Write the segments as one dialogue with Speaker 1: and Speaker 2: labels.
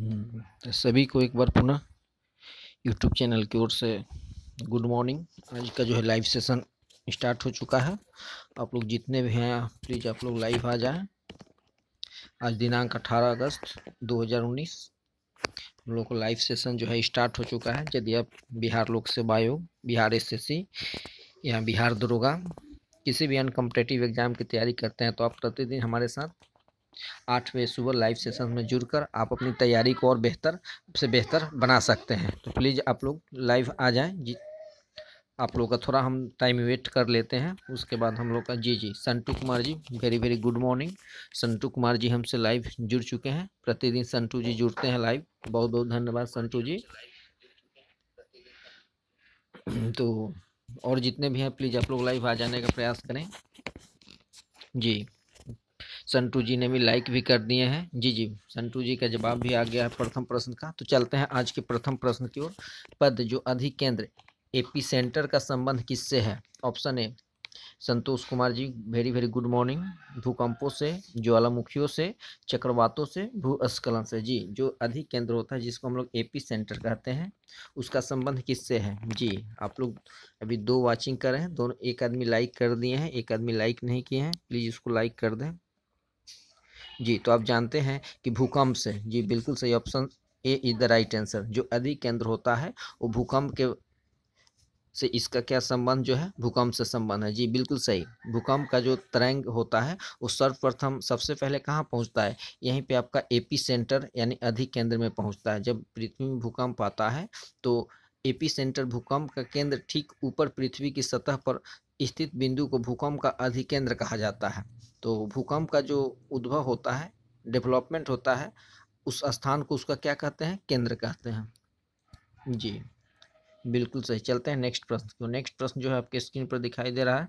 Speaker 1: हम्म, तो सभी को एक बार पुनः यूट्यूब चैनल की ओर से गुड मॉर्निंग आज का जो है लाइव सेशन स्टार्ट हो चुका है आप लोग जितने भी हैं प्लीज़ आप लोग लाइव आ जाएं आज दिनांक 18 अगस्त 2019 हम लोग को लाइव सेशन जो है स्टार्ट हो चुका है यदि आप बिहार लोक सेवा आयोग बिहार एसएससी या बिहार दरोगा किसी भी अनकम्पटेटिव एग्ज़ाम की तैयारी करते हैं तो आप प्रतिदिन हमारे साथ आठवें सुबह लाइव सेशन में जुड़कर आप अपनी तैयारी को और बेहतर से बेहतर बना सकते हैं तो प्लीज़ आप लोग लाइव आ जाएं जी आप लोग का थोड़ा हम टाइम वेट कर लेते हैं उसके बाद हम लोग का जी जी Santu Kumar ji very very good morning Santu Kumar ji हमसे लाइव जुड़ चुके हैं प्रतिदिन संटू जी जुड़ते हैं लाइव बहुत बहुत धन्यवाद संटू जी तो और जितने भी हैं प्लीज़ आप लोग लाइव आ जाने का प्रयास करें जी संटू जी ने भी लाइक भी कर दिए हैं जी जी संटू जी का जवाब भी आ गया है प्रथम प्रश्न का तो चलते हैं आज के प्रथम प्रश्न की ओर पद जो अधिक केंद्र एपी सेंटर का संबंध किससे है option A Santosh Kumar ji very very good morning भूकंपों से ज्वालामुखियों से चक्रवातों से भूस्खलन से जी जो अधिक केंद्र होता है जिसको हम लोग एपी सेंटर कहते हैं उसका संबंध किससे है जी आप लोग अभी दो वाचिंग कर रहे हैं दोनों एक आदमी लाइक कर दिए हैं एक आदमी लाइक नहीं किए हैं प्लीज़ उसको लाइक कर दें जी तो आप जानते हैं कि भूकंप से जी बिल्कुल सही option A is the right answer जो अधि केंद्र होता है वो भूकंप के से इसका क्या संबंध जो है भूकंप से संबंध है जी बिल्कुल सही भूकंप का जो तरंग होता है वो सर्वप्रथम सबसे पहले कहाँ पहुँचता है यहीं पे आपका एपी सेंटर यानी अधिक केंद्र में पहुँचता है जब पृथ्वी में भूकंप आता है तो एपी सेंटर भूकंप का केंद्र ठीक ऊपर पृथ्वी की सतह पर स्थित बिंदु को भूकंप का अधिकेंद्र कहा जाता है तो भूकंप का जो उद्भव होता है डेवलपमेंट होता है उस स्थान को उसका क्या कहते हैं केंद्र कहते हैं जी बिल्कुल सही चलते हैं नेक्स्ट प्रश्न को नेक्स्ट प्रश्न जो है आपके स्क्रीन पर दिखाई दे रहा है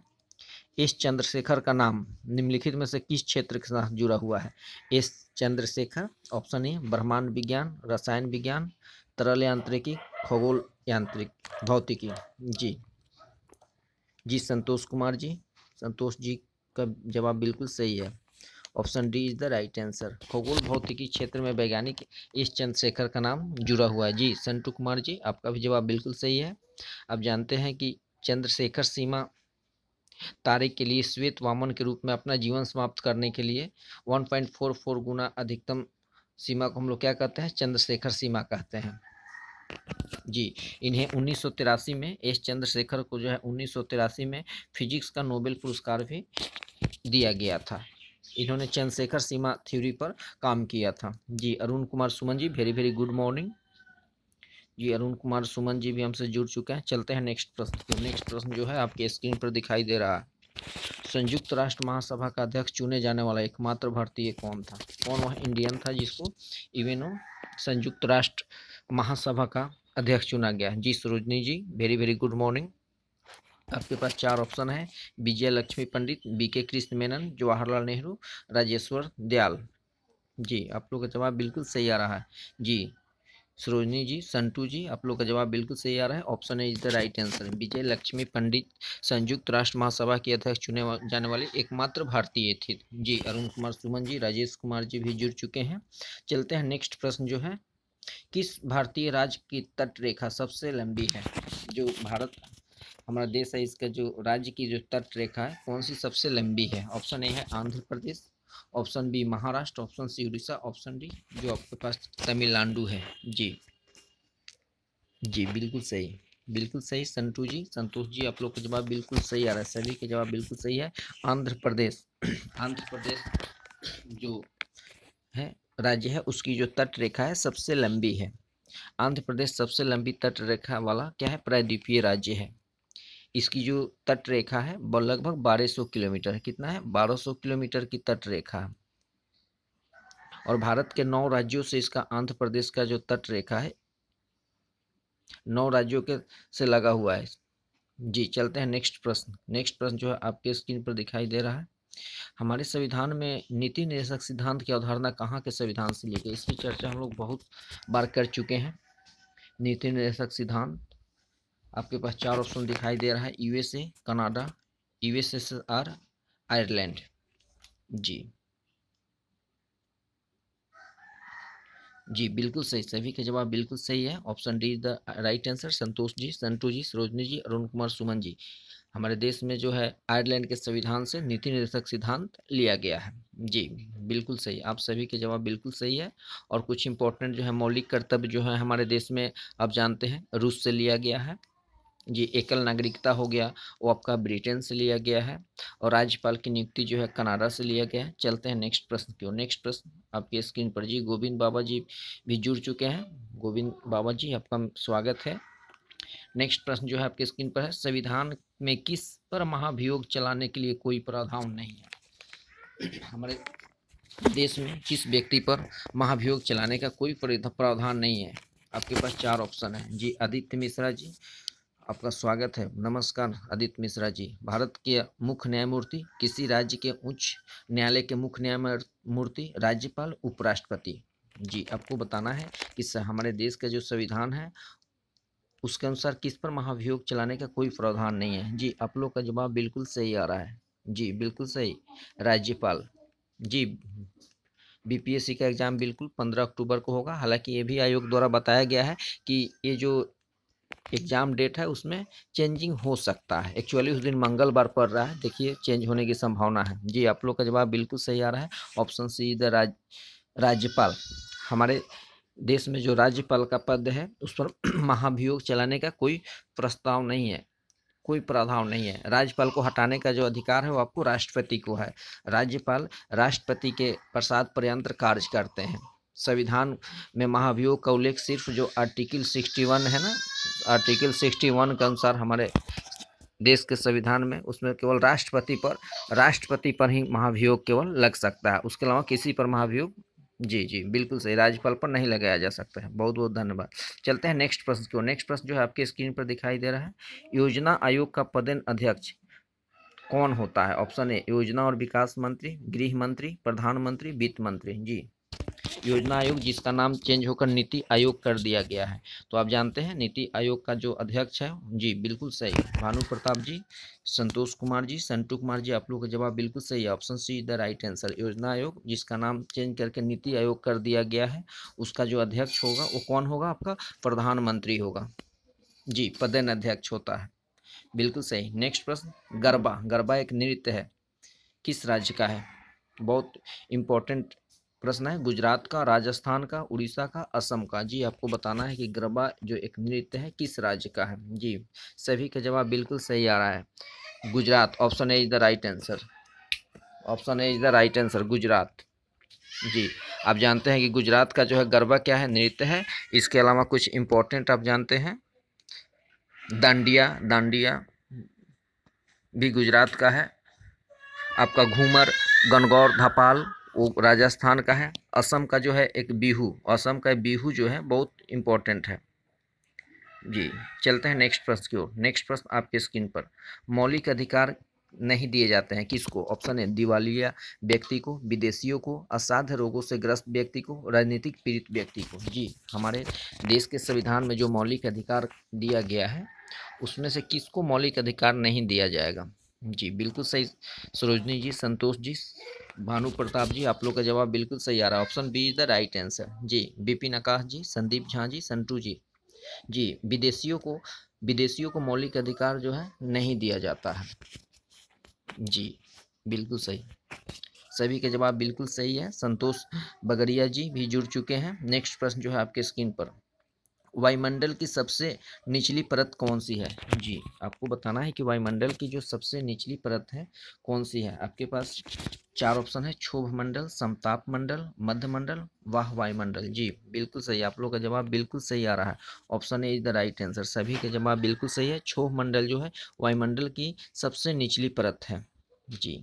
Speaker 1: एस चंद्रशेखर का नाम निम्नलिखित में से किस क्षेत्र के साथ जुड़ा हुआ है एस चंद्रशेखर ऑप्शन ए ब्रह्मांड विज्ञान रसायन विज्ञान तरल यांत्रिकी खगोल यांत्रिक भौतिकी जी जी संतोष कुमार जी संतोष जी आपका जवाब बिल्कुल सही है option D is the right answer खगोल भौतिकी क्षेत्र में वैज्ञानिक इस चंद्रशेखर का नाम जुड़ा हुआ है जी संटू कुमार जी आपका भी जवाब बिल्कुल सही है आप जानते हैं कि चंद्रशेखर सीमा तारे के लिए श्वेत वामन के रूप में अपना जीवन समाप्त करने के लिए 1.44 गुना अधिकतम सीमा को हम लोग क्या कहते हैं चंद्रशेखर सीमा कहते हैं जी इन्हें उन्नीस में एस चंद्रशेखर को जो है उन्नीस में फिजिक्स का नोबेल पुरस्कार भी दिया गया था इन्होंने चंद्रशेखर सीमा थ्योरी पर काम किया था जी Arun Kumar Suman ji very very good morning जी अरुण कुमार सुमन जी भी हमसे जुड़ चुके हैं चलते हैं नेक्स्ट प्रश्न नेक्स्ट प्रश्न जो है आपके स्क्रीन पर दिखाई दे रहा है संयुक्त राष्ट्र महासभा का अध्यक्ष चुने जाने वाला एकमात्र भारतीय कौन था कौन वह इंडियन था जिसको इवेनो संयुक्त राष्ट्र महासभा का अध्यक्ष चुना गया जी Sarojini ji very very good morning आपके पास चार ऑप्शन है विजय लक्ष्मी पंडित बी के कृष्ण मेनन जवाहरलाल नेहरू राजेश्वर दयाल जी आप लोग का जवाब बिल्कुल सही आ रहा है जी सरोजनी जी संटू जी आप लोग का जवाब बिल्कुल सही आ रहा है option A is the right answer Vijaya Lakshmi Pandit संयुक्त राष्ट्र महासभा के अध्यक्ष चुने जाने वाले एकमात्र भारतीय थे जी अरुण कुमार सुमन जी राजेश कुमार जी भी जुड़ चुके हैं चलते हैं नेक्स्ट प्रश्न जो है किस भारतीय राज्य की तट रेखा सबसे लंबी है जो भारत हमारा देश है इसका जो राज्य की जो तट रेखा है कौन सी सबसे लंबी है ऑप्शन ए है Andhra Pradesh option B Maharashtra option C Orissa option D जो आपके पास तमिलनाडु है जी जी बिल्कुल सही बिल्कुल सही संतू जी संतोष जी आप लोग का जवाब बिल्कुल सही आ रहा है सभी के जवाब बिल्कुल सही है आंध्र प्रदेश आंध्र प्रदेश जो है राज्य है उसकी जो तट रेखा है सबसे लंबी है आंध्र प्रदेश सबसे लंबी तट रेखा वाला क्या है प्रायद्वीपीय राज्य है इसकी जो तट रेखा है वह लगभग बारह सौ किलोमीटर है कितना है बारह सौ किलोमीटर की तट रेखा और भारत के नौ राज्यों से इसका आंध्र प्रदेश का जो तट रेखा है नौ राज्यों के से लगा हुआ है जी चलते हैं नेक्स्ट प्रश्न नेक्स्ट प्रश्न जो है आपके स्क्रीन पर दिखाई दे रहा है हमारे संविधान में नीति निर्देशक सिद्धांत की अवधारणा कहाँ के संविधान से ली गई इसकी चर्चा हम लोग बहुत बार कर चुके हैं नीति निर्देशक सिद्धांत आपके पास चार ऑप्शन दिखाई दे रहा है यूएसए कनाडा यूएसएसआर आयरलैंड जी जी बिल्कुल सही सभी के जवाब बिल्कुल सही है option D the right answer Santosh ji Santu ji Sarojini ji Arun Kumar Suman ji हमारे देश में जो है आयरलैंड के संविधान से नीति निर्देशक सिद्धांत लिया गया है जी बिल्कुल सही आप सभी के जवाब बिल्कुल सही है और कुछ इंपॉर्टेंट जो है मौलिक कर्तव्य जो है हमारे देश में आप जानते हैं रूस से लिया गया है ये एकल नागरिकता हो गया वो आपका ब्रिटेन से लिया गया है और राज्यपाल की नियुक्ति जो है कनाडा से लिया गया है चलते हैं नेक्स्ट प्रश्न की ओर नेक्स्ट प्रश्न आपके स्क्रीन पर जी गोविंद बाबा जी भी जुड़ चुके हैं गोविंद बाबा जी आपका स्वागत है नेक्स्ट प्रश्न जो है आपके स्क्रीन पर है संविधान में किस पर महाभियोग चलाने के लिए कोई प्रावधान नहीं है हमारे देश में किस व्यक्ति पर महाभियोग चलाने का कोई प्रावधान नहीं है आपके पास चार ऑप्शन है जी आदित्य मिश्रा जी आपका स्वागत है नमस्कार आदित्य मिश्रा जी भारत के मुख्य न्यायमूर्ति किसी राज्य के उच्च न्यायालय के मुख्य न्यायमूर्ति राज्यपाल उपराष्ट्रपति जी आपको बताना है कि हमारे देश का जो संविधान है उसके अनुसार किस पर महाभियोग चलाने का कोई प्रावधान नहीं है जी आप लोग का जवाब बिल्कुल सही आ रहा है जी बिल्कुल सही राज्यपाल जी बीपीएससी का एग्ज़ाम बिल्कुल पंद्रह अक्टूबर को होगा हालांकि ये भी आयोग द्वारा बताया गया है कि ये जो एग्ज़ाम डेट है उसमें चेंजिंग हो सकता है एक्चुअली उस दिन मंगलवार पड़ रहा है देखिए चेंज होने की संभावना है जी आप लोग का जवाब बिल्कुल सही आ रहा है ऑप्शन सी द राज राज्यपाल हमारे देश में जो राज्यपाल का पद है उस पर महाभियोग चलाने का कोई प्रस्ताव नहीं है कोई प्रावधान नहीं है राज्यपाल को हटाने का जो अधिकार है वो आपको राष्ट्रपति को है राज्यपाल राष्ट्रपति के प्रसाद पर्यंत्र कार्य करते हैं संविधान में महाभियोग का उल्लेख सिर्फ जो आर्टिकल सिक्सटी वन है ना आर्टिकल 61 के अनुसार हमारे देश के संविधान में उसमें केवल राष्ट्रपति पर राष्ट्रपति पर ही महाभियोग केवल लग सकता है उसके अलावा किसी पर महाभियोग जी जी बिल्कुल सही राज्यपाल पर नहीं लगाया जा सकता है बहुत बहुत धन्यवाद चलते हैं नेक्स्ट प्रश्न की ओर नेक्स्ट प्रश्न जो है आपके स्क्रीन पर दिखाई दे रहा है योजना आयोग का पदेन अध्यक्ष कौन होता है ऑप्शन ए योजना और विकास मंत्री गृह मंत्री प्रधानमंत्री वित्त मंत्री जी योजना आयोग जिसका नाम चेंज होकर नीति आयोग कर दिया गया है तो आप जानते हैं नीति आयोग का जो अध्यक्ष है जी बिल्कुल सही भानु प्रताप जी संतोष कुमार जी संतू कुमार जी आप लोग का जवाब बिल्कुल सही है option C the right answer योजना आयोग जिसका नाम चेंज करके नीति आयोग कर दिया गया है उसका जो अध्यक्ष होगा वो कौन होगा आपका प्रधानमंत्री होगा जी पदेन अध्यक्ष होता है बिल्कुल सही नेक्स्ट प्रश्न गरबा गरबा एक नृत्य है किस राज्य का है बहुत इम्पोर्टेंट प्रश्न है गुजरात का राजस्थान का उड़ीसा का असम का जी आपको बताना है कि गरबा जो एक नृत्य है किस राज्य का है जी सभी का जवाब बिल्कुल सही आ रहा है Gujarat option A is the right answer option A is the right answer Gujarat जी आप जानते हैं कि गुजरात का जो है गरबा क्या है नृत्य है इसके अलावा कुछ इम्पोर्टेंट आप जानते हैं दांडिया दांडिया भी गुजरात का है आपका घूमर गनगौर धपाल वो राजस्थान का है असम का जो है एक बिहू असम का बिहू जो है बहुत इम्पोर्टेंट है जी चलते हैं नेक्स्ट प्रश्न की ओर नेक्स्ट प्रश्न आपके स्क्रीन पर मौलिक अधिकार नहीं दिए जाते हैं किसको ऑप्शन है दिवालिया व्यक्ति को विदेशियों को असाध्य रोगों से ग्रस्त व्यक्ति को राजनीतिक पीड़ित व्यक्ति को जी हमारे देश के संविधान में जो मौलिक अधिकार दिया गया है उसमें से किसको मौलिक अधिकार नहीं दिया जाएगा जी बिल्कुल सही सरोजनी जी संतोष जी भानु प्रताप जी आप लोग का जवाब बिल्कुल सही आ रहा है option B is the right answer जी बिपिन आकाश जी संदीप झा जी संटू जी जी विदेशियों को विदेशियों को मौलिक अधिकार जो है नहीं दिया जाता है जी बिल्कुल सही सभी के जवाब बिल्कुल सही है संतोष बगरिया जी भी जुड़ चुके हैं नेक्स्ट प्रश्न जो है आपके स्क्रीन पर वायुमंडल की सबसे निचली परत कौन सी है जी आपको बताना है कि वायुमंडल की जो सबसे निचली परत है कौन सी है आपके पास चार ऑप्शन है क्षोभ मंडल समताप मंडल मध्य मंडल वाह वायुमंडल जी बिल्कुल सही आप लोगों का जवाब बिल्कुल सही आ रहा है option A is the right answer सभी का जवाब बिल्कुल सही है क्षोभ मंडल जो है वायुमंडल की सबसे निचली परत है जी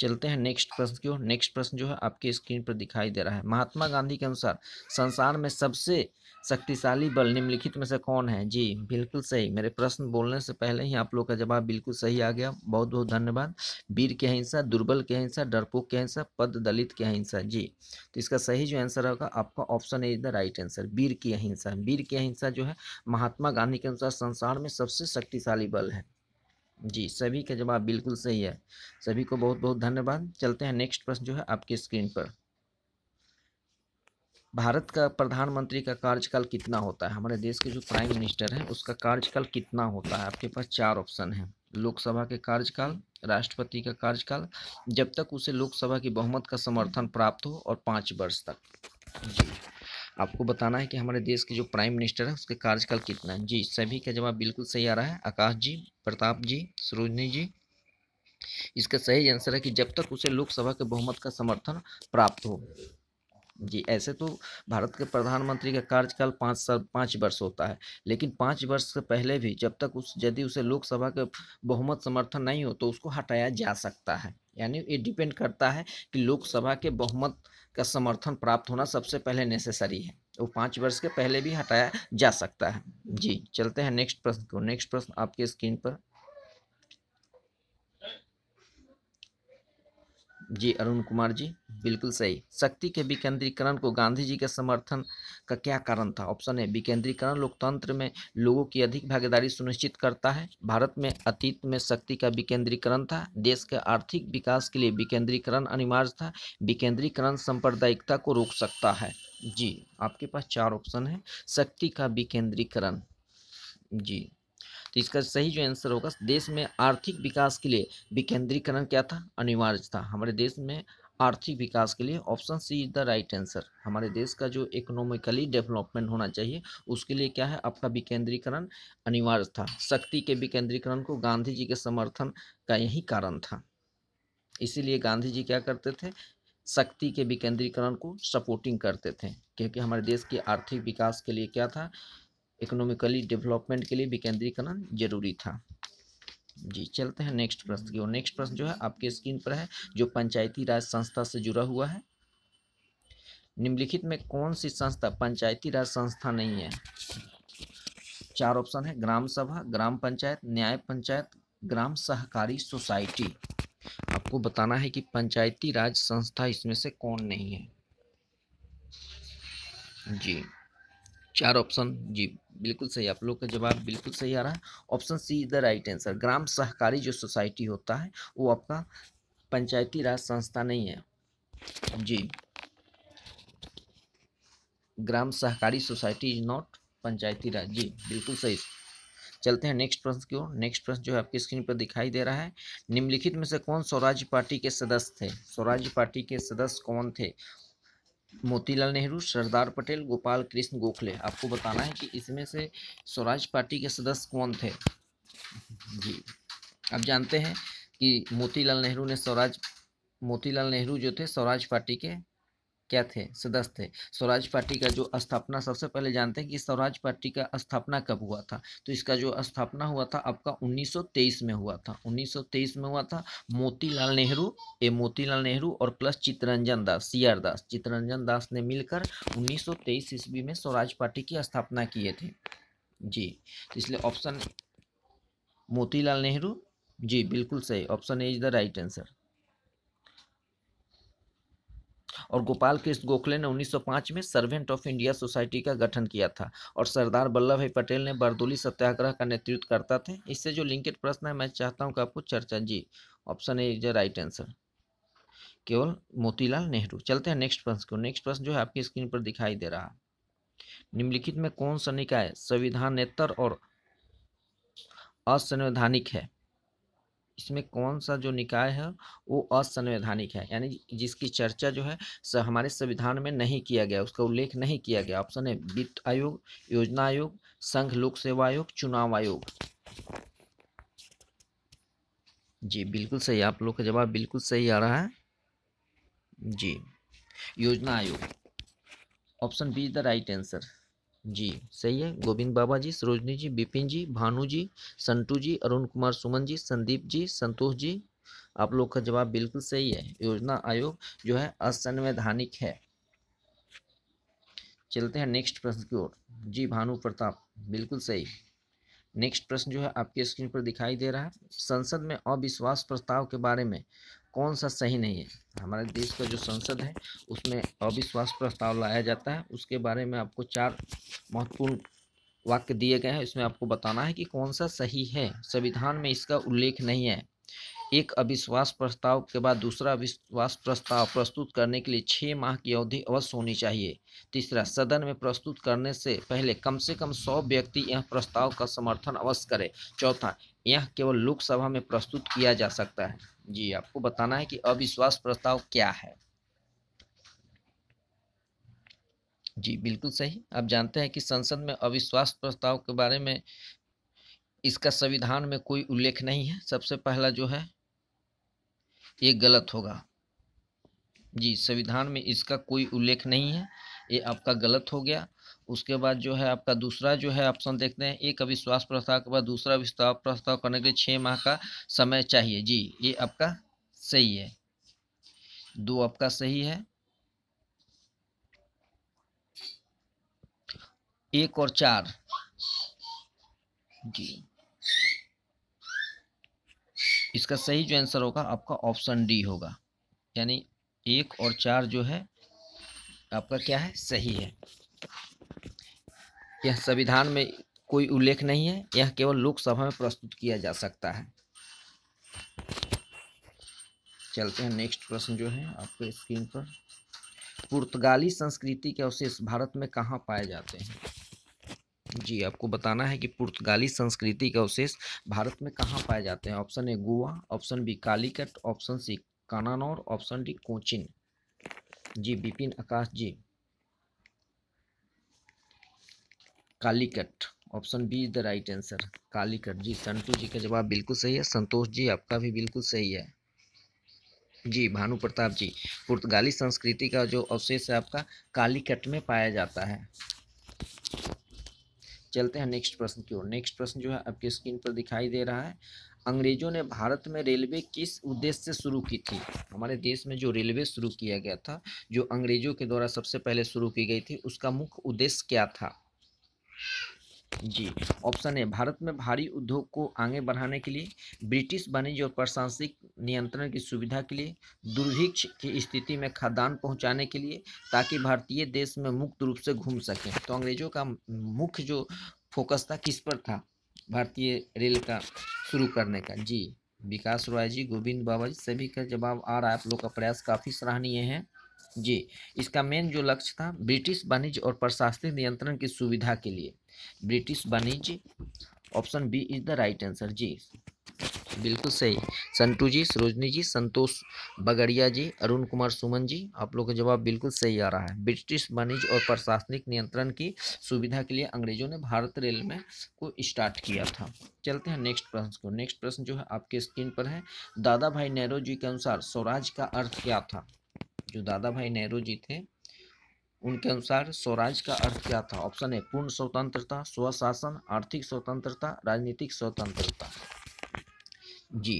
Speaker 1: चलते हैं नेक्स्ट प्रश्न की ओर नेक्स्ट प्रश्न जो है आपके स्क्रीन पर दिखाई दे रहा है महात्मा गांधी के अनुसार संसार में सबसे शक्तिशाली बल निम्नलिखित में से कौन है जी बिल्कुल सही मेरे प्रश्न बोलने से पहले ही आप लोग का जवाब बिल्कुल सही आ गया बहुत बहुत धन्यवाद वीर की अहिंसा दुर्बल की अहिंसा डरपोक के अहिंसा पद दलित की अहिंसा जी तो इसका सही जो आंसर होगा आपका option A is the right answer वीर की अहिंसा वीर की अहिंसा जो है महात्मा गांधी के अनुसार संसार में सबसे शक्तिशाली बल है जी सभी का जवाब बिल्कुल सही है सभी को बहुत बहुत धन्यवाद चलते हैं नेक्स्ट प्रश्न जो है आपके स्क्रीन पर भारत का प्रधानमंत्री का कार्यकाल कितना होता है हमारे देश के जो प्राइम मिनिस्टर हैं उसका कार्यकाल कितना होता है आपके पास चार ऑप्शन है लोकसभा के कार्यकाल राष्ट्रपति का कार्यकाल जब तक उसे लोकसभा की बहुमत का समर्थन प्राप्त हो और पाँच वर्ष तक जी आपको बताना है कि हमारे देश के जो प्राइम मिनिस्टर है उसके कार्यकाल कितना है जी सभी का जवाब बिल्कुल सही आ रहा है आकाश जी प्रताप जी सरोजनी जी इसका सही आंसर है कि जब तक उसे लोकसभा के बहुमत का समर्थन प्राप्त हो जी ऐसे तो भारत के प्रधानमंत्री का कार्यकाल पाँच साल पाँच वर्ष होता है लेकिन पाँच वर्ष से पहले भी जब तक उस यदि उसे लोकसभा के बहुमत समर्थन नहीं हो तो उसको हटाया जा सकता है यानी ये डिपेंड करता है कि लोकसभा के बहुमत का समर्थन प्राप्त होना सबसे पहले नेसेसरी है वो पाँच वर्ष के पहले भी हटाया जा सकता है जी चलते हैं नेक्स्ट प्रश्न को नेक्स्ट प्रश्न आपके स्क्रीन पर जी अरुण कुमार जी बिल्कुल सही शक्ति के विकेंद्रीकरण को गांधी जी के समर्थन का क्या कारण था ऑप्शन है विकेंद्रीकरण लोकतंत्र में लोगों की अधिक भागीदारी सुनिश्चित करता है भारत में अतीत में शक्ति का विकेंद्रीकरण था देश के आर्थिक विकास के लिए विकेंद्रीकरण अनिवार्य था विकेंद्रीकरण सांप्रदायिकता को रोक सकता है जी आपके पास चार ऑप्शन है शक्ति का विकेंद्रीकरण जी तो इसका सही जो आंसर होगा देश में आर्थिक विकास के लिए विकेंद्रीकरण क्या था अनिवार्य था हमारे देश में आर्थिक विकास के लिए option C is the right answer हमारे देश का जो इकोनॉमिकली डेवलपमेंट होना चाहिए उसके लिए क्या है आपका विकेंद्रीकरण अनिवार्य था शक्ति के विकेंद्रीकरण को गांधी जी के समर्थन का यही कारण था इसीलिए गांधी जी क्या करते थे शक्ति के विकेंद्रीकरण को सपोर्टिंग करते थे क्योंकि हमारे देश के आर्थिक विकास के लिए क्या था इकोनॉमिकली डेवलपमेंट के लिए विकेंद्रीकरण जरूरी था जी चलते हैं नेक्स्ट प्रश्न की ओर नेक्स्ट प्रश्न जो है आपके स्क्रीन पर है जो पंचायती राज संस्था से जुड़ा हुआ है निम्नलिखित में कौन सी संस्था पंचायती राज संस्था नहीं है चार ऑप्शन है ग्राम सभा ग्राम पंचायत न्याय पंचायत ग्राम सहकारी सोसाइटी आपको बताना है कि पंचायती राज संस्था इसमें से कौन नहीं है जी चार ऑप्शन जी बिल्कुल सही आप लोग का जवाब बिल्कुल सही आ रहा है option C is the right answer ग्राम सहकारी जो सोसाइटी होता है वो आपका पंचायती राज संस्था नहीं है जी ग्राम सहकारी society is not Panchayati Raj जी बिल्कुल सही चलते हैं नेक्स्ट प्रश्न की ओर नेक्स्ट प्रश्न जो है आपकी स्क्रीन पर दिखाई दे रहा है निम्नलिखित में से कौन स्वराज्य पार्टी के सदस्य थे स्वराज्य पार्टी के सदस्य कौन थे मोतीलाल नेहरू सरदार पटेल गोपाल कृष्ण गोखले आपको बताना है कि इसमें से स्वराज पार्टी के सदस्य कौन थे जी अब जानते हैं कि मोतीलाल नेहरू ने स्वराज मोतीलाल नेहरू जो थे स्वराज पार्टी के क्या थे सदस्य थे स्वराज पार्टी का जो स्थापना सबसे पहले जानते हैं कि स्वराज पार्टी का स्थापना कब हुआ था तो इसका जो स्थापना हुआ था आपका 1923 में हुआ था 1923 में हुआ था मोतीलाल नेहरू ए मोतीलाल नेहरू और plus Chittaranjan Das C R Das Chittaranjan Das ने मिलकर 1923 ईस्वी में स्वराज पार्टी की स्थापना किए थे जी तो इसलिए ऑप्शन मोतीलाल नेहरू जी बिल्कुल सही option A is the right answer और गोपाल कृष्ण गोखले ने 1905 में सर्वेंट ऑफ इंडिया सोसाइटी का गठन किया था और सरदार वल्लभ भाई पटेल ने बरदोली सत्याग्रह का नेतृत्व करता थे इससे जो लिंकेड प्रश्न है मैं चाहता हूँ कि आपको चर्चा जी option A is the right answer केवल मोतीलाल नेहरू चलते हैं नेक्स्ट प्रश्न को नेक्स्ट प्रश्न जो है आपकी स्क्रीन पर दिखाई दे रहा निम्नलिखित में कौन सा निकाय संविधानेतर और असंवैधानिक है इसमें कौन सा जो निकाय है वो असंवैधानिक है यानी जिसकी चर्चा जो है हमारे संविधान में नहीं किया गया उसका उल्लेख नहीं किया गया ऑप्शन है वित्त आयोग योजना आयोग संघ लोक सेवा आयोग चुनाव आयोग जी बिल्कुल सही आप लोग का जवाब बिल्कुल सही आ रहा है जी योजना आयोग option B is the right answer जी सही है गोविंद बाबा जी सरोजनी जी बिपिन जी भानु जी संतू जी अरुण कुमार सुमन जी संदीप जी संतोष जी आप लोग का जवाब बिल्कुल सही है योजना आयोग जो है असंवैधानिक है चलते हैं नेक्स्ट प्रश्न की ओर जी भानु प्रताप बिल्कुल सही नेक्स्ट प्रश्न जो है आपके स्क्रीन पर दिखाई दे रहा है संसद में अविश्वास प्रस्ताव के बारे में कौन सा सही नहीं है हमारे देश का जो संसद है उसमें अविश्वास प्रस्ताव लाया जाता है उसके बारे में आपको चार महत्वपूर्ण वाक्य दिए गए हैं इसमें आपको बताना है कि कौन सा सही है संविधान में इसका उल्लेख नहीं है एक अविश्वास प्रस्ताव के बाद दूसरा अविश्वास प्रस्ताव प्रस्तुत करने के लिए छः माह की अवधि अवश्य होनी चाहिए तीसरा सदन में प्रस्तुत करने से पहले कम से कम सौ व्यक्ति यह प्रस्ताव का समर्थन अवश्य करें चौथा यह केवल लोकसभा में प्रस्तुत किया जा सकता है जी आपको बताना है कि अविश्वास प्रस्ताव क्या है जी बिल्कुल सही आप जानते हैं कि संसद में अविश्वास प्रस्ताव के बारे में इसका संविधान में कोई उल्लेख नहीं है सबसे पहला जो है ये गलत होगा जी संविधान में इसका कोई उल्लेख नहीं है ये आपका गलत हो गया उसके बाद जो है आपका दूसरा जो है ऑप्शन देखते हैं एक अविश्वास प्रस्ताव के बाद दूसरा विस्तार प्रस्ताव करने के लिए छः माह का समय चाहिए जी ये आपका सही है दो आपका सही है एक और चार जी इसका सही जो आंसर होगा आपका ऑप्शन डी होगा यानी एक और चार जो है आपका क्या है सही है यह संविधान में कोई उल्लेख नहीं है यह केवल लोकसभा में प्रस्तुत किया जा सकता है चलते हैं नेक्स्ट प्रश्न जो है आपके स्क्रीन पर पुर्तगाली संस्कृति के अवशेष भारत में कहाँ पाए जाते हैं जी आपको बताना है कि पुर्तगाली संस्कृति के अवशेष भारत में कहाँ पाए जाते हैं option A Goa option B Calicut option C Cannanore option D Cochin जी Bipin Akash ji Calicut option B is the right answer Calicut जी संतू जी का जवाब बिल्कुल सही है संतोष जी आपका भी बिल्कुल सही है जी भानु प्रताप जी पुर्तगाली संस्कृति का जो अवशेष है आपका कालीकट में पाया जाता है चलते हैं नेक्स्ट प्रश्न की ओर नेक्स्ट प्रश्न जो है आपके स्क्रीन पर दिखाई दे रहा है अंग्रेजों ने भारत में रेलवे किस उद्देश्य से शुरू की थी हमारे देश में जो रेलवे शुरू किया गया था जो अंग्रेजों के द्वारा सबसे पहले शुरू की गई थी उसका मुख्य उद्देश्य क्या था जी ऑप्शन ए भारत में भारी उद्योग को आगे बढ़ाने के लिए ब्रिटिश वाणिज्य और प्रशासनिक नियंत्रण की सुविधा के लिए दुर्भिक्ष की स्थिति में खाद्यान्न पहुंचाने के लिए ताकि भारतीय देश में मुक्त रूप से घूम सकें तो अंग्रेजों का मुख्य जो फोकस था किस पर था भारतीय रेल का शुरू करने का जी विकास रॉय जी गोविंद बाबा जी सभी का जवाब आ रहा है आप लोग का प्रयास काफ़ी सराहनीय है जी इसका मेन जो लक्ष्य था ब्रिटिश वाणिज्य और प्रशासनिक नियंत्रण की सुविधा के लिए ब्रिटिश वाणिज्य option B is the right answer जी बिल्कुल सही संतू जी सरोजनी जी संतोष बगड़िया जी अरुण कुमार सुमन जी आप लोगों का जवाब बिल्कुल सही आ रहा है ब्रिटिश वाणिज्य और प्रशासनिक नियंत्रण की सुविधा के लिए अंग्रेजों ने भारत रेल में को स्टार्ट किया था चलते हैं नेक्स्ट प्रश्न को नेक्स्ट प्रश्न जो है आपके स्क्रीन पर है दादा भाई नेहरू जी के अनुसार स्वराज का अर्थ क्या था जो दादा भाई नेहरू जी थे उनके अनुसार स्वराज का अर्थ क्या था ऑप्शन ए पूर्ण स्वतंत्रता स्वशासन आर्थिक स्वतंत्रता राजनीतिक स्वतंत्रता जी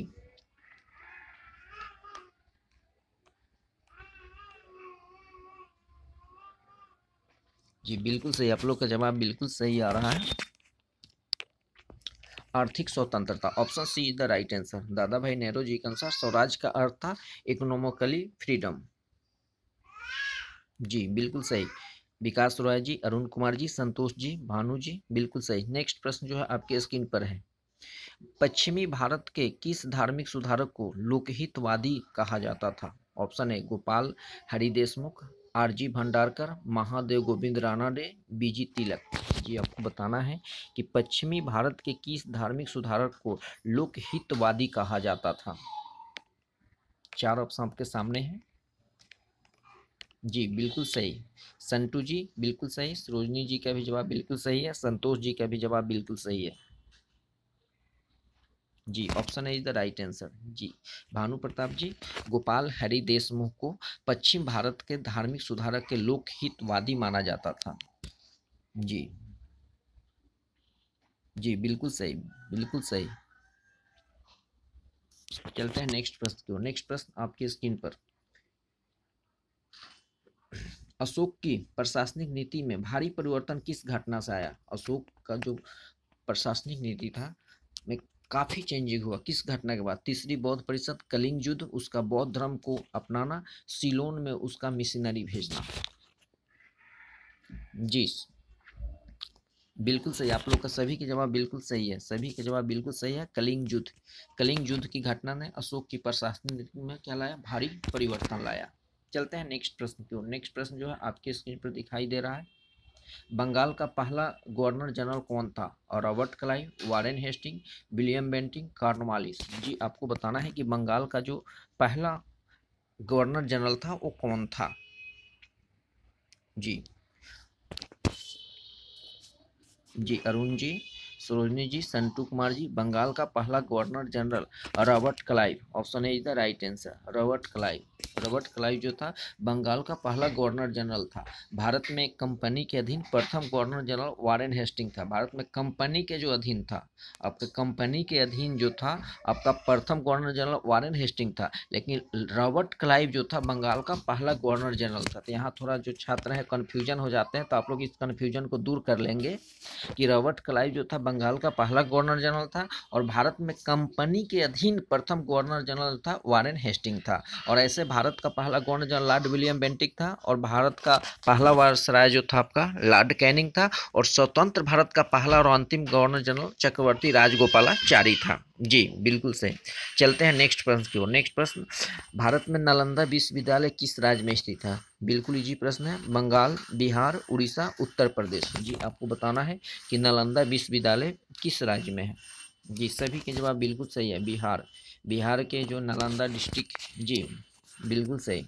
Speaker 1: जी बिल्कुल सही आप लोग का जवाब बिल्कुल सही आ रहा है आर्थिक स्वतंत्रता option C is the right answer Dadabhai Nehru जी के अनुसार स्वराज का अर्थ था इकोनॉमिकली फ्रीडम जी बिल्कुल सही विकास रॉय जी अरुण कुमार जी संतोष जी भानु जी बिल्कुल सही नेक्स्ट प्रश्न जो है आपके स्क्रीन पर है पश्चिमी भारत के किस धार्मिक सुधारक को लोकहितवादी कहा जाता था ऑप्शन है Gopal Hari Deshmukh R G Bhandarkar Mahadev Govind Ranade B G Tilak ji आपको बताना है कि पश्चिमी भारत के किस धार्मिक सुधारक को लोकहितवादी कहा जाता था चार ऑप्शन आपके सामने हैं जी बिल्कुल सही संतू जी बिल्कुल सही सरोजनी जी का भी जवाब बिल्कुल सही है संतोष जी का भी जवाब बिल्कुल सही है जी ऑप्शन है इज द राइट आंसर जी भानु प्रताप जी गोपाल हरि देशमुख को पश्चिम भारत के धार्मिक सुधारक के लोकहितवादी माना जाता था जी जी बिल्कुल सही बिल्कुल सही चलते हैं नेक्स्ट प्रश्न की ओर नेक्स्ट प्रश्न आपकी स्क्रीन पर अशोक की प्रशासनिक नीति में भारी परिवर्तन किस घटना से आया अशोक का जो प्रशासनिक नीति था में काफ़ी चेंजिंग हुआ किस घटना के बाद तीसरी बौद्ध परिषद कलिंग युद्ध उसका बौद्ध धर्म को अपनाना सिलोन में उसका मिशनरी भेजना जी बिल्कुल सही आप लोग का सभी के जवाब बिल्कुल सही है सभी के जवाब बिल्कुल सही है कलिंग युद्ध कलिंग युद्ध की घटना ने अशोक की प्रशासनिक नीति में क्या लाया भारी परिवर्तन लाया चलते हैं नेक्स्ट प्रश्न की ओर नेक्स्ट प्रश्न जो है आपकी स्क्रीन पर दिखाई दे रहा है बंगाल का पहला गवर्नर जनरल कौन था और Robert Clive Warren Hastings William Bentinck Cornwallis जी आपको बताना है कि बंगाल का जो पहला गवर्नर जनरल था वो कौन था जी जी अरुण जी सरोजनी जी संटू कुमार जी बंगाल का पहला governor general Robert Clive option A is the right answer Robert Clive Robert Clive जो था बंगाल का पहला गवर्नर जनरल था भारत में कंपनी के अधीन प्रथम गवर्नर जनरल वारेन हेस्टिंग था भारत में कंपनी के जो अधीन था आपका कंपनी के अधीन जो था आपका प्रथम गवर्नर जनरल वारेन हेस्टिंग था लेकिन रॉबर्ट क्लाइव जो था बंगाल का पहला गवर्नर जनरल था तो यहाँ थोड़ा जो छात्र हैं कन्फ्यूजन हो जाते हैं तो आप लोग इस कन्फ्यूजन को दूर कर लेंगे कि रॉबर्ट क्लाइव जो था बंगाल का पहला गवर्नर जनरल था और भारत में कंपनी के अधीन प्रथम गवर्नर जनरल था वारेन हेस्टिंग था और ऐसे भारत भारत का पहला governor general Lord William Bentinck था और भारत का पहला वायसराय जो था आपका लॉर्ड कैनिंग था और स्वतंत्र भारत का पहला और अंतिम गवर्नर जनरल चक्रवर्ती राजगोपालाचारी था जी बिल्कुल सही चलते हैं नेक्स्ट प्रश्न की ओर नेक्स्ट प्रश्न भारत में नालंदा विश्वविद्यालय किस राज्य में स्थित है बिल्कुल इजी प्रश्न है बंगाल बिहार उड़ीसा उत्तर प्रदेश जी आपको बताना है कि नालंदा विश्वविद्यालय किस राज्य में है जी सभी के जवाब बिल्कुल सही है बिहार बिहार के जो नालंदा डिस्ट्रिक्ट जी बिल्कुल सही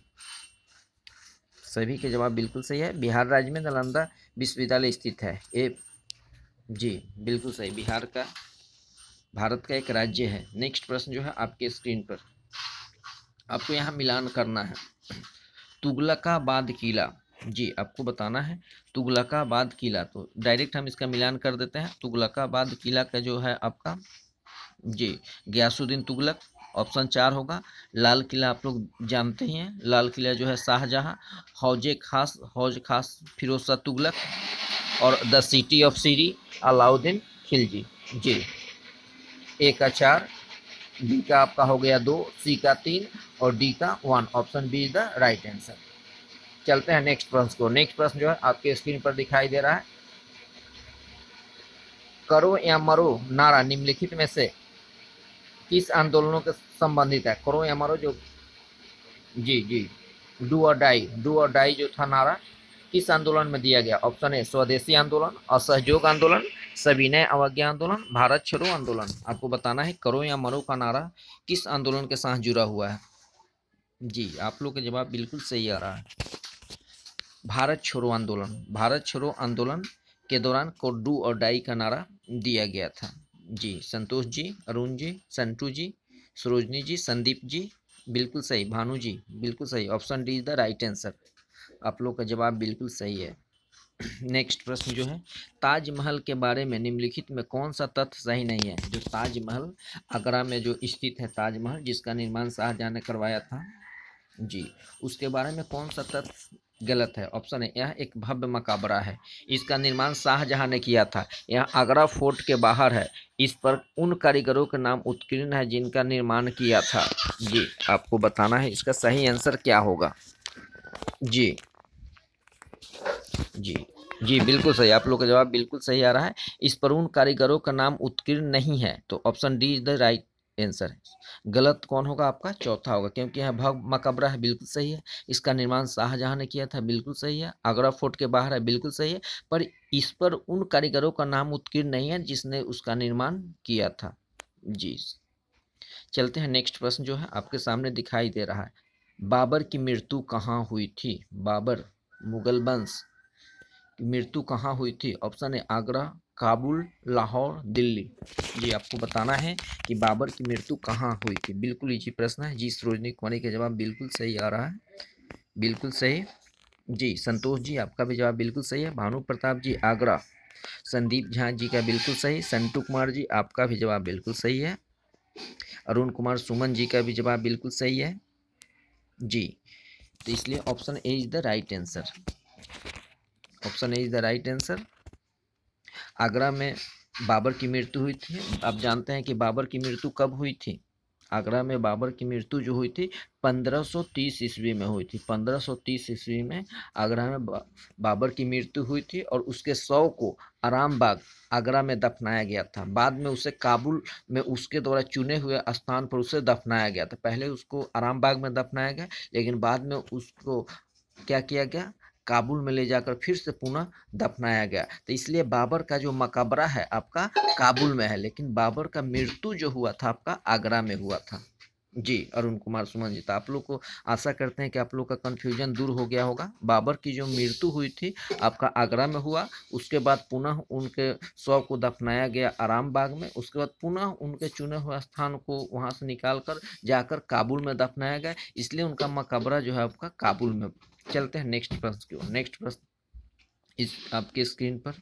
Speaker 1: सभी के जवाब बिल्कुल सही है बिहार राज्य में नालंदा विश्वविद्यालय स्थित है ए जी बिल्कुल सही बिहार का भारत का एक राज्य है नेक्स्ट प्रश्न जो है आपके स्क्रीन पर आपको यहाँ मिलान करना है तुगलकाबाद किला जी आपको बताना है तुगलकाबाद किला तो डायरेक्ट हम इसका मिलान कर देते हैं तुगलकाबाद किला का जो है आपका जी ग्यासुद्दीन तुगलक ऑप्शन चार होगा लाल किला आप लोग जानते ही हैं लाल किला जो है शाहजहाँ हौज खास हौज खास फिरोज शाह तुगलक और the city of Siri Alauddin Khilji जी ए का चार बी का आपका हो गया दो सी का तीन और डी का one option B is the right answer चलते हैं नेक्स्ट प्रश्न को नेक्स्ट प्रश्न जो है आपके स्क्रीन पर दिखाई दे रहा है करो या मरो नारा निम्नलिखित में से किस आंदोलनों के संबंधित है करो या मरो जो जी जी do or die do or die जो था नारा किस आंदोलन में दिया गया ऑप्शन ए स्वदेशी आंदोलन असहयोग आंदोलन सविनय अवज्ञा आंदोलन भारत छोड़ो आंदोलन आपको बताना है करो या मरो का नारा किस आंदोलन के साथ जुड़ा हुआ है जी आप लोग का जवाब बिल्कुल सही आ रहा है भारत छोड़ो आंदोलन भारत छोड़ो आंदोलन के दौरान कोडू और डाई का नारा दिया गया था जी संतोष जी अरुण जी संतू जी सरोजनी जी संदीप जी बिल्कुल सही भानु जी बिल्कुल सही option D is the right answer आप लोग का जवाब बिल्कुल सही है नेक्स्ट प्रश्न जो है ताजमहल के बारे में निम्नलिखित में कौन सा तथ्य सही नहीं है जो ताजमहल आगरा में जो स्थित है ताजमहल जिसका निर्माण शाहजहाँ ने करवाया था जी उसके बारे में कौन सा तथ्य गलत है ऑप्शन है यह एक भव्य मकाबरा है इसका निर्माण शाहजहां ने किया था यह आगरा फोर्ट के बाहर है इस पर उन कारीगरों के नाम उत्कीर्ण है जिनका निर्माण किया था जी आपको बताना है इसका सही आंसर क्या होगा जी जी जी बिल्कुल सही आप लोग का जवाब बिल्कुल सही आ रहा है इस पर उन कारीगरों का नाम उत्कीर्ण नहीं है तो option D is the right answer है गलत कौन होगा आपका चौथा होगा क्योंकि यहाँ भव मकबरा है बिल्कुल सही है इसका निर्माण शाहजहाँ ने किया था बिल्कुल सही है आगरा फोर्ट के बाहर है बिल्कुल सही है पर इस पर उन कारीगरों का नाम उत्कीर्ण नहीं है जिसने उसका निर्माण किया था जी चलते हैं नेक्स्ट प्रश्न जो है आपके सामने दिखाई दे रहा है बाबर की मृत्यु कहाँ हुई थी बाबर मुगल वंश की मृत्यु कहाँ हुई थी ऑप्शन है आगरा काबुल लाहौर दिल्ली ये आपको बताना है कि बाबर की मृत्यु कहाँ हुई थी बिल्कुल इजी प्रश्न है जी सरोजनी कुमारी का जवाब बिल्कुल सही आ रहा है बिल्कुल सही जी संतोष जी आपका भी जवाब बिल्कुल सही है भानु प्रताप जी आगरा संदीप झा जी का बिल्कुल सही संतू कुमार जी आपका भी जवाब बिल्कुल सही है अरुण कुमार सुमन जी का भी जवाब बिल्कुल सही है जी तो इसलिए option A is the right answer option A is the right answer Agra में बाबर की मृत्यु हुई थी आप जानते हैं कि बाबर की मृत्यु कब हुई थी आगरा में बाबर की मृत्यु जो हुई थी 1530 ईस्वी में हुई थी 1530 ईस्वी में आगरा में बाबर की मृत्यु हुई थी और उसके शव को आरामबाग आगरा में दफनाया गया था बाद में उसे काबुल में उसके द्वारा चुने हुए स्थान पर उसे दफनाया गया था पहले उसको आरामबाग में दफनाया गया लेकिन बाद में उसको क्या किया गया काबुल में ले जाकर फिर से पुनः दफनाया गया तो इसलिए बाबर का जो मकबरा है आपका काबुल में है लेकिन बाबर का मृत्यु जो हुआ था आपका आगरा में हुआ था जी अरुण कुमार सुमन जी तो आप लोग को आशा करते हैं कि आप लोग का कन्फ्यूजन दूर हो गया होगा बाबर की जो मृत्यु हुई थी आपका आगरा में हुआ उसके बाद पुनः उनके शव को दफनाया गया आराम बाग में उसके बाद पुनः उनके चुने हुए स्थान को वहाँ से निकाल कर जाकर काबुल में दफनाया गया इसलिए उनका मकबरा जो है आपका काबुल में चलते हैं नेक्स्ट प्रश्न की ओर नेक्स्ट प्रश्न इस आपके स्क्रीन पर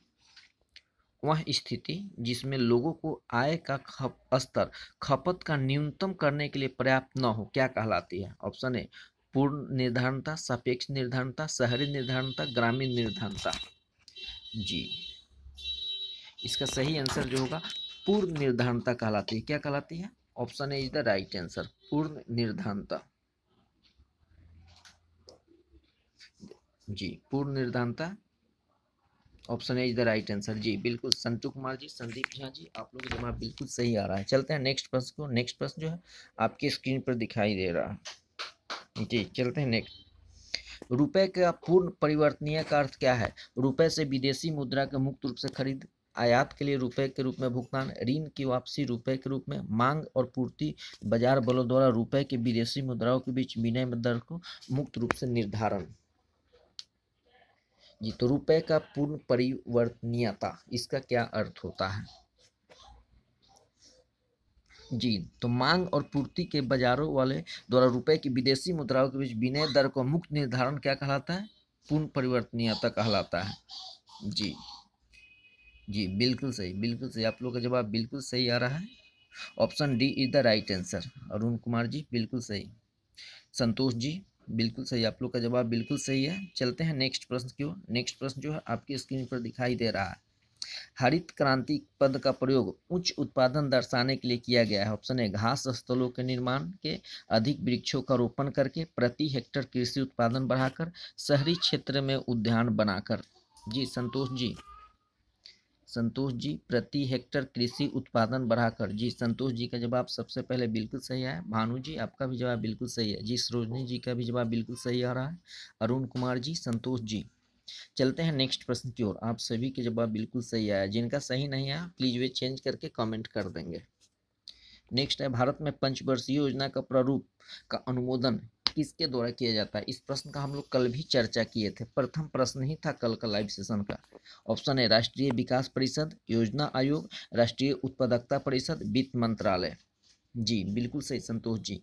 Speaker 1: वह स्थिति जिसमें लोगों को आय का खप स्तर खपत का न्यूनतम करने के लिए पर्याप्त न हो क्या कहलाती है ऑप्शन ए पूर्ण निर्धारणता सापेक्ष निर्धारणता शहरी निर्धारणता ग्रामीण निर्धारणता जी इसका सही आंसर जो होगा पूर्ण निर्धारणता कहलाती है क्या कहलाती है option A is the right answer पूर्ण निर्धारणता जी पूर्ण निर्धानता option A is the right answer जी बिल्कुल संतु कुमार जी संदीप झा जी आप लोग जवाब बिल्कुल सही आ रहा है चलते हैं नेक्स्ट प्रश्न को नेक्स्ट प्रश्न जो है आपके स्क्रीन पर दिखाई दे रहा है जी चलते हैं नेक्स्ट रुपए का पूर्ण परिवर्तनीय का अर्थ क्या है रुपए से विदेशी मुद्रा का मुक्त रूप से खरीद आयात के लिए रुपए के रूप में भुगतान ऋण की वापसी रुपए के रूप में मांग और पूर्ति बाजार बलों द्वारा रुपए के विदेशी मुद्राओं के बीच विनिमय दर को मुक्त रूप से निर्धारण जी तो रुपए का पूर्ण परिवर्तनीयता इसका क्या अर्थ होता है जी तो मांग और पूर्ति के बाजारों वाले द्वारा रुपए की विदेशी मुद्राओं के बीच विनय दर को मुक्त निर्धारण क्या कहलाता है पूर्ण परिवर्तनीयता कहलाता है जी जी बिल्कुल सही बिल्कुल सही आप लोग का जवाब बिल्कुल सही आ रहा है option D is the right answer Arun Kumar ji बिल्कुल सही संतोष जी बिल्कुल सही आप लोग का जवाब बिल्कुल सही है चलते हैं नेक्स्ट प्रश्न की ओर नेक्स्ट प्रश्न जो है आपकी स्क्रीन पर दिखाई दे रहा है हरित क्रांति पद का प्रयोग उच्च उत्पादन दर्शाने के लिए किया गया है ऑप्शन ए घास स्थलों के निर्माण के अधिक वृक्षों का रोपण करके प्रति हेक्टर कृषि उत्पादन बढ़ाकर शहरी क्षेत्र में उद्यान बनाकर जी संतोष जी संतोष जी प्रति हेक्टर कृषि उत्पादन बढ़ाकर जी संतोष जी का जवाब सबसे पहले बिल्कुल सही आया भानु जी आपका भी जवाब बिल्कुल सही है जी सरोजनी जी का भी जवाब बिल्कुल सही आ रहा है अरुण कुमार जी संतोष जी चलते हैं नेक्स्ट प्रश्न की ओर आप सभी के जवाब बिल्कुल सही आया जिनका सही नहीं आया प्लीज़ वे चेंज करके कमेंट कर देंगे नेक्स्ट है भारत में पंचवर्षीय योजना का प्रारूप का अनुमोदन किसके द्वारा किया जाता है इस प्रश्न का हम लोग कल भी चर्चा किए थे प्रथम प्रश्न ही था कल का लाइव सेशन का ऑप्शन है राष्ट्रीय विकास परिषद योजना आयोग राष्ट्रीय उत्पादकता परिषद वित्त मंत्रालय जी बिल्कुल सही Santosh ji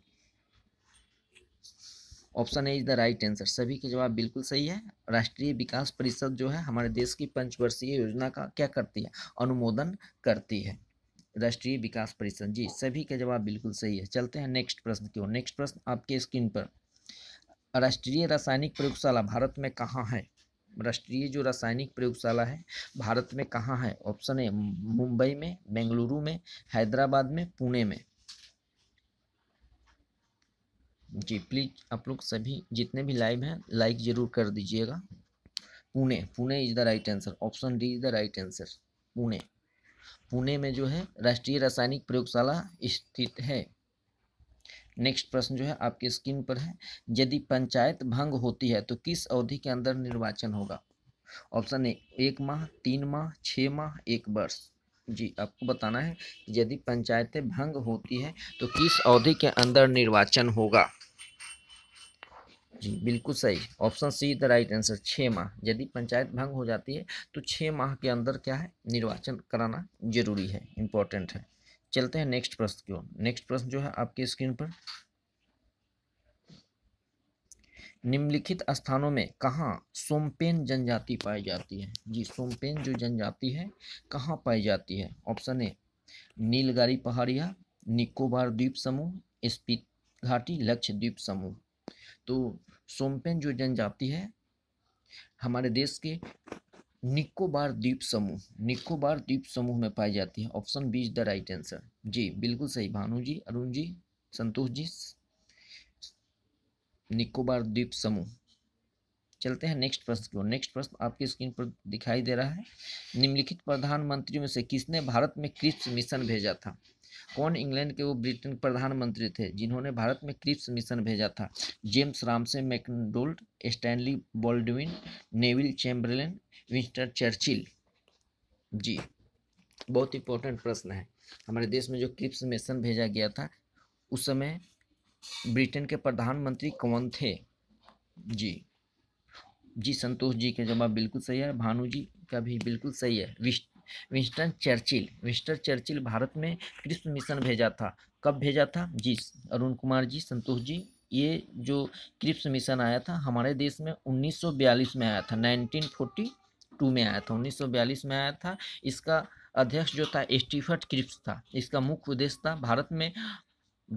Speaker 1: option A is the right answer सभी के जवाब बिल्कुल सही है राष्ट्रीय विकास परिषद जो है हमारे देश की पंचवर्षीय योजना का क्या करती है अनुमोदन करती है राष्ट्रीय विकास परिषद जी सभी का जवाब बिल्कुल सही है चलते हैं नेक्स्ट प्रश्न की ओर नेक्स्ट प्रश्न आपके स्क्रीन पर राष्ट्रीय रासायनिक प्रयोगशाला भारत में कहाँ है राष्ट्रीय जो रासायनिक प्रयोगशाला है भारत में कहाँ है ऑप्शन ए मुंबई में बेंगलुरु में हैदराबाद में पुणे में जी प्लीज आप लोग सभी जितने भी लाइव हैं लाइक जरूर कर दीजिएगा Pune Pune is the right answer option D is the right answer Pune Pune में जो है राष्ट्रीय रासायनिक प्रयोगशाला स्थित है नेक्स्ट प्रश्न जो है आपके स्क्रीन पर है यदि पंचायत भंग होती है तो किस अवधि के अंदर निर्वाचन होगा ऑप्शन ए एक माह तीन माह छः माह एक वर्ष जी आपको बताना है यदि पंचायतें भंग होती है तो किस अवधि के अंदर निर्वाचन होगा जी बिल्कुल सही option C the right answer छः माह यदि पंचायत भंग हो जाती है तो छः माह के अंदर क्या है निर्वाचन कराना जरूरी है इम्पोर्टेंट है चलते हैं नेक्स्ट प्रश्न की ओर नेक्स्ट प्रश्न जो है आपके स्क्रीन पर निम्नलिखित स्थानों में कहाँ सोमपेन जनजाति पाई जाती है जी सोमपेन जो जनजाति है कहाँ पाई जाती है ऑप्शन ए नीलगारी पहाड़िया निकोबार द्वीप समूह स्पीत घाटी लक्ष्य द्वीप समूह तो सोमपेन जो जनजाति है हमारे देश के निकोबार द्वीप समूह निकोबार द्वीप समूह में पाई जाती है option B is the right answer जी बिल्कुल सही भानु जी अरुण जी संतोष जी निकोबार द्वीप समूह चलते हैं नेक्स्ट प्रश्न की ओर नेक्स्ट प्रश्न आपके स्क्रीन पर दिखाई दे रहा है निम्नलिखित प्रधानमंत्रियों में से किसने भारत में क्रिप्स मिशन भेजा था कौन इंग्लैंड के वो ब्रिटेन प्रधानमंत्री थे जिन्होंने भारत में क्रिप्स मिशन भेजा था James Ramsay MacDonald Stanley Baldwin Neville Chamberlain Winston Churchill जी बहुत इंपॉर्टेंट प्रश्न है हमारे देश में जो क्रिप्स मिशन भेजा गया था उस समय ब्रिटेन के प्रधानमंत्री कौन थे जी जी संतोष जी का जवाब बिल्कुल सही है भानु जी का भी बिल्कुल सही है विस्ट Winston Churchill Winston Churchill Bharat में क्रिस्प मिशन भेजा था कब भेजा था जी अरुण कुमार जी संतोष जी ये जो क्रिप्स मिशन आया था हमारे देश में 1942 में आया था 1942 में आया था 1942 में आया था इसका अध्यक्ष जो था स्टीफर्ट क्रिप्स था इसका मुख्य उद्देश्य था भारत में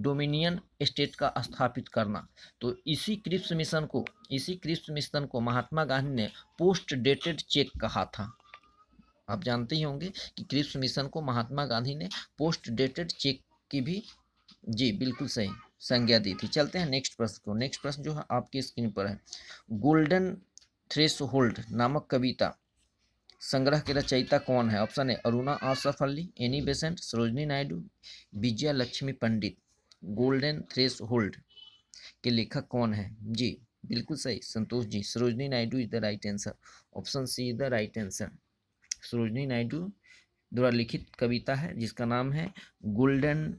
Speaker 1: डोमिनियन स्टेट का स्थापित करना तो इसी क्रिप्स मिशन को इसी क्रिप्स मिशन को महात्मा गांधी ने पोस्ट डेटेड चेक कहा था आप जानते ही होंगे कि क्रिप्स मिशन को महात्मा गांधी ने पोस्ट डेटेड चेक की भी जी बिल्कुल सही संज्ञा दी थी चलते हैं नेक्स्ट प्रश्न को नेक्स्ट प्रश्न जो है आपकी स्क्रीन पर है गोल्डन थ्रेस होल्ड नामक कविता संग्रह के रचयिता कौन है ऑप्शन है Aruna Asaf Ali Annie Besant Sarojini Naidu Vijaya Lakshmi Pandit Golden Threshold के लेखक कौन है जी बिल्कुल सही Santosh ji Sarojini Naidu is the right answer option C is the right answer Sarojini Naidu द्वारा लिखित कविता है जिसका नाम है गोल्डन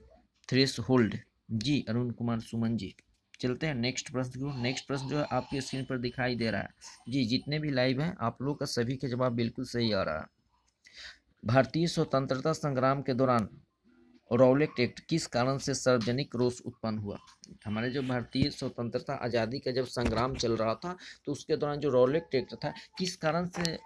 Speaker 1: थ्रेस होल्ड जी अरुण कुमार सुमन जी चलते हैं नेक्स्ट प्रश्न की ओर नेक्स्ट प्रश्न जो है आपके स्क्रीन पर दिखाई दे रहा है जी जितने भी लाइव हैं आप लोगों का सभी के जवाब बिल्कुल सही आ रहा है भारतीय स्वतंत्रता संग्राम के दौरान रौलेट एक्ट किस कारण से सार्वजनिक रोष उत्पन्न हुआ हमारे जो भारतीय स्वतंत्रता आज़ादी का जब संग्राम चल रहा था तो उसके दौरान जो रौलेट एक्ट था किस कारण से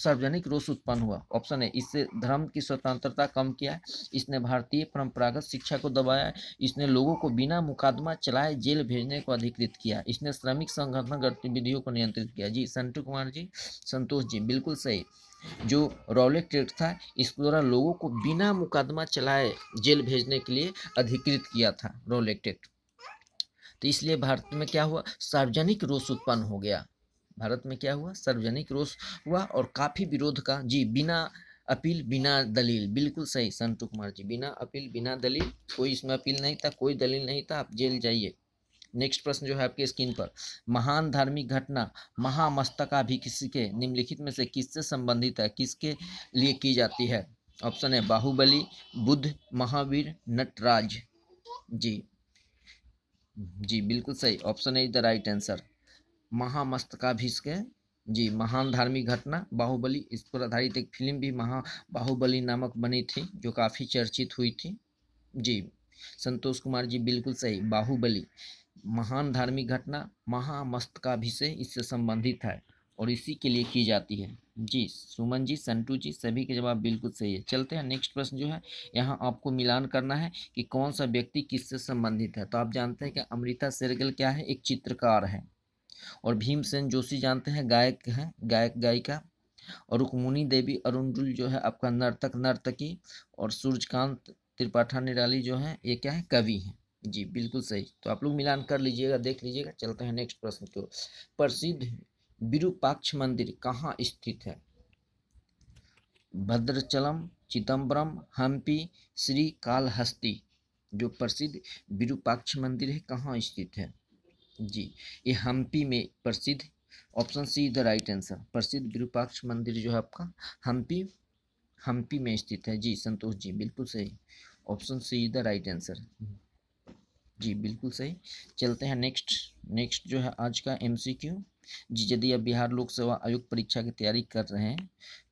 Speaker 1: सार्वजनिक रोष उत्पन्न हुआ ऑप्शन है इससे धर्म की स्वतंत्रता कम किया इसने भारतीय परंपरागत शिक्षा को दबाया इसने लोगों को बिना मुकदमा चलाए जेल भेजने को अधिकृत किया इसने श्रमिक संगठन गतिविधियों को नियंत्रित किया जी संतु कुमार जी संतोष जी बिल्कुल सही जो रॉलेट ट्रेड था इसके द्वारा लोगों को बिना मुकदमा चलाए जेल भेजने के लिए अधिकृत किया था रॉलेट ट्रेड तो इसलिए भारत में क्या हुआ सार्वजनिक रोष उत्पन्न हो गया भारत में क्या हुआ सार्वजनिक रोष हुआ और काफ़ी विरोध का जी बिना अपील बिना दलील बिल्कुल सही संतु कुमार जी बिना अपील बिना दलील कोई इसमें अपील नहीं था कोई दलील नहीं था आप जेल जाइए नेक्स्ट प्रश्न जो है आपके स्क्रीन पर महान धार्मिक घटना महामस्तकाभिषेक के निम्नलिखित में से किससे संबंधित है किसके लिए की जाती है ऑप्शन है बाहुबली बुद्ध महावीर नटराज जी जी बिल्कुल सही ऑप्शन है is the right answer Mahamastakabhishek है जी महान धार्मिक घटना बाहुबली इस पर आधारित एक फिल्म भी महा बाहुबली नामक बनी थी जो काफ़ी चर्चित हुई थी जी संतोष कुमार जी बिल्कुल सही बाहुबली महान धार्मिक घटना से इससे संबंधित है और इसी के लिए की जाती है जी सुमन जी संटू जी सभी के जवाब बिल्कुल सही है चलते हैं नेक्स्ट प्रश्न जो है यहाँ आपको मिलान करना है कि कौन सा व्यक्ति किससे संबंधित है तो आप जानते हैं कि अमृता सेरगल क्या है एक चित्रकार है और भीमसेन जोशी जानते हैं गायक हैं गायक गायिका और रुकमुनी देवी अरुणजुल जो है आपका नर्तक नर्तकी और सूर्यकांत त्रिपाठा निराली जो है ये क्या है कवि हैं जी बिल्कुल सही तो आप लोग मिलान कर लीजिएगा देख लीजिएगा चलते हैं नेक्स्ट प्रश्न की ओर प्रसिद्ध विरूपाक्ष मंदिर कहाँ स्थित है भद्रचलम चिदम्बरम हम्पी श्री कालहस्ती जो प्रसिद्ध विरूपाक्ष मंदिर है कहाँ स्थित है जी ये हम्पी में प्रसिद्ध option C the right answer प्रसिद्ध विरूपाक्ष मंदिर जो है आपका हम्पी हम्पी में स्थित है जी संतोष जी बिल्कुल सही option C is the right answer जी बिल्कुल सही चलते हैं नेक्स्ट नेक्स्ट जो है आज का एमसीक्यू जी यदि आप बिहार लोक सेवा आयोग परीक्षा की तैयारी कर रहे हैं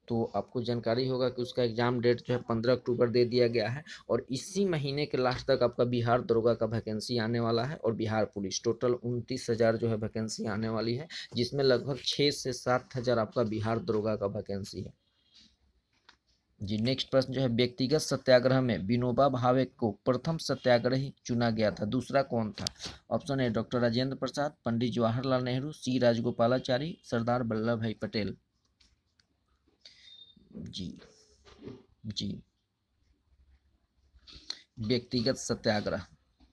Speaker 1: तो आपको जानकारी होगा कि उसका एग्ज़ाम डेट जो है पंद्रह अक्टूबर दे दिया गया है और इसी महीने के लास्ट तक आपका बिहार दरोगा का वैकेंसी आने वाला है और बिहार पुलिस टोटल उनतीस हज़ार जो है वैकेंसी आने वाली है जिसमें लगभग छः से सात हज़ार आपका बिहार दरोगा का वैकेंसी है जी नेक्स्ट प्रश्न जो है व्यक्तिगत सत्याग्रह में विनोबा भावे को प्रथम सत्याग्रही चुना गया था दूसरा कौन था ऑप्शन है doctor Rajendra Prasad Pandit Jawaharlal Nehru C Rajagopalachari Sardar Vallabhbhai Patel ji जी व्यक्तिगत सत्याग्रह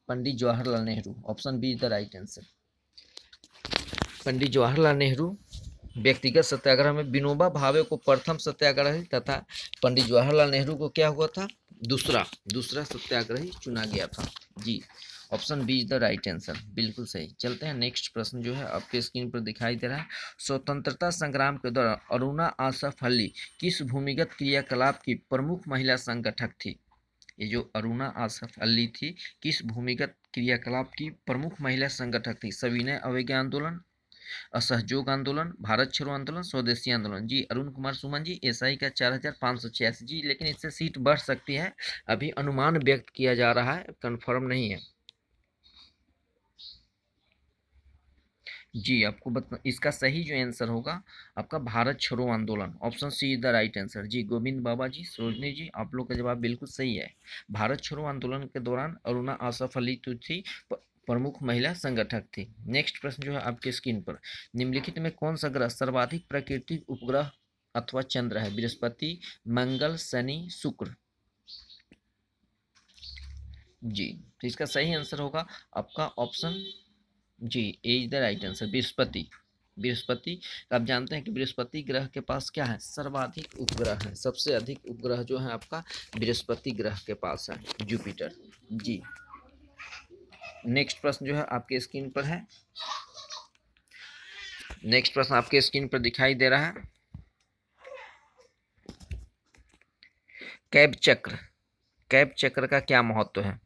Speaker 1: Pandit Jawaharlal Nehru option B is the right answer Pandit Jawaharlal Nehru व्यक्तिगत सत्याग्रह में विनोबा भावे को प्रथम सत्याग्रह तथा पंडित जवाहरलाल नेहरू को क्या हुआ था दूसरा दूसरा सत्याग्रही चुना गया था जी option B is the right answer बिल्कुल सही चलते हैं नेक्स्ट प्रश्न जो है आपके स्क्रीन पर दिखाई दे रहा है स्वतंत्रता संग्राम के दौरान अरुणा आसफ अली किस भूमिगत क्रियाकलाप की प्रमुख महिला संगठक थी ये जो अरुणा आसफ अली थी किस भूमिगत क्रियाकलाप की प्रमुख महिला संगठक थी सविनय अवैज्ञ आंदोलन असहयोग आंदोलन भारत छोड़ो आंदोलन स्वदेशी आंदोलन जी अरुण कुमार सुमन जी एसआई का चार हज़ार पाँच सौ छियासी जी लेकिन इससे सीट बढ़ सकती है अभी अनुमान व्यक्त किया जा रहा है कन्फर्म नहीं है जी आपको बता इसका सही जो आंसर होगा आपका भारत छोड़ो आंदोलन option C is the right answer जी गोविंद बाबा जी सरोजनी जी आप लोग का जवाब बिल्कुल सही है भारत छोड़ो आंदोलन के दौरान अरुणा असफली तो थी प्रमुख महिला संगठक थी नेक्स्ट प्रश्न जो है आपके स्क्रीन पर निम्नलिखित में कौन सा ग्रह सर्वाधिक प्राकृतिक उपग्रह अथवा चंद्र है बृहस्पति मंगल शनि शुक्र जी तो इसका सही आंसर होगा आपका ऑप्शन जी A is the right answer बृहस्पति बृहस्पति तो आप जानते हैं कि बृहस्पति ग्रह के पास क्या है सर्वाधिक उपग्रह है सबसे अधिक उपग्रह जो है आपका बृहस्पति ग्रह के पास है जुपिटर जी नेक्स्ट प्रश्न जो है आपके स्क्रीन पर है नेक्स्ट प्रश्न आपके स्क्रीन पर दिखाई दे रहा है कैब चक्र कैब चक्र का क्या महत्व है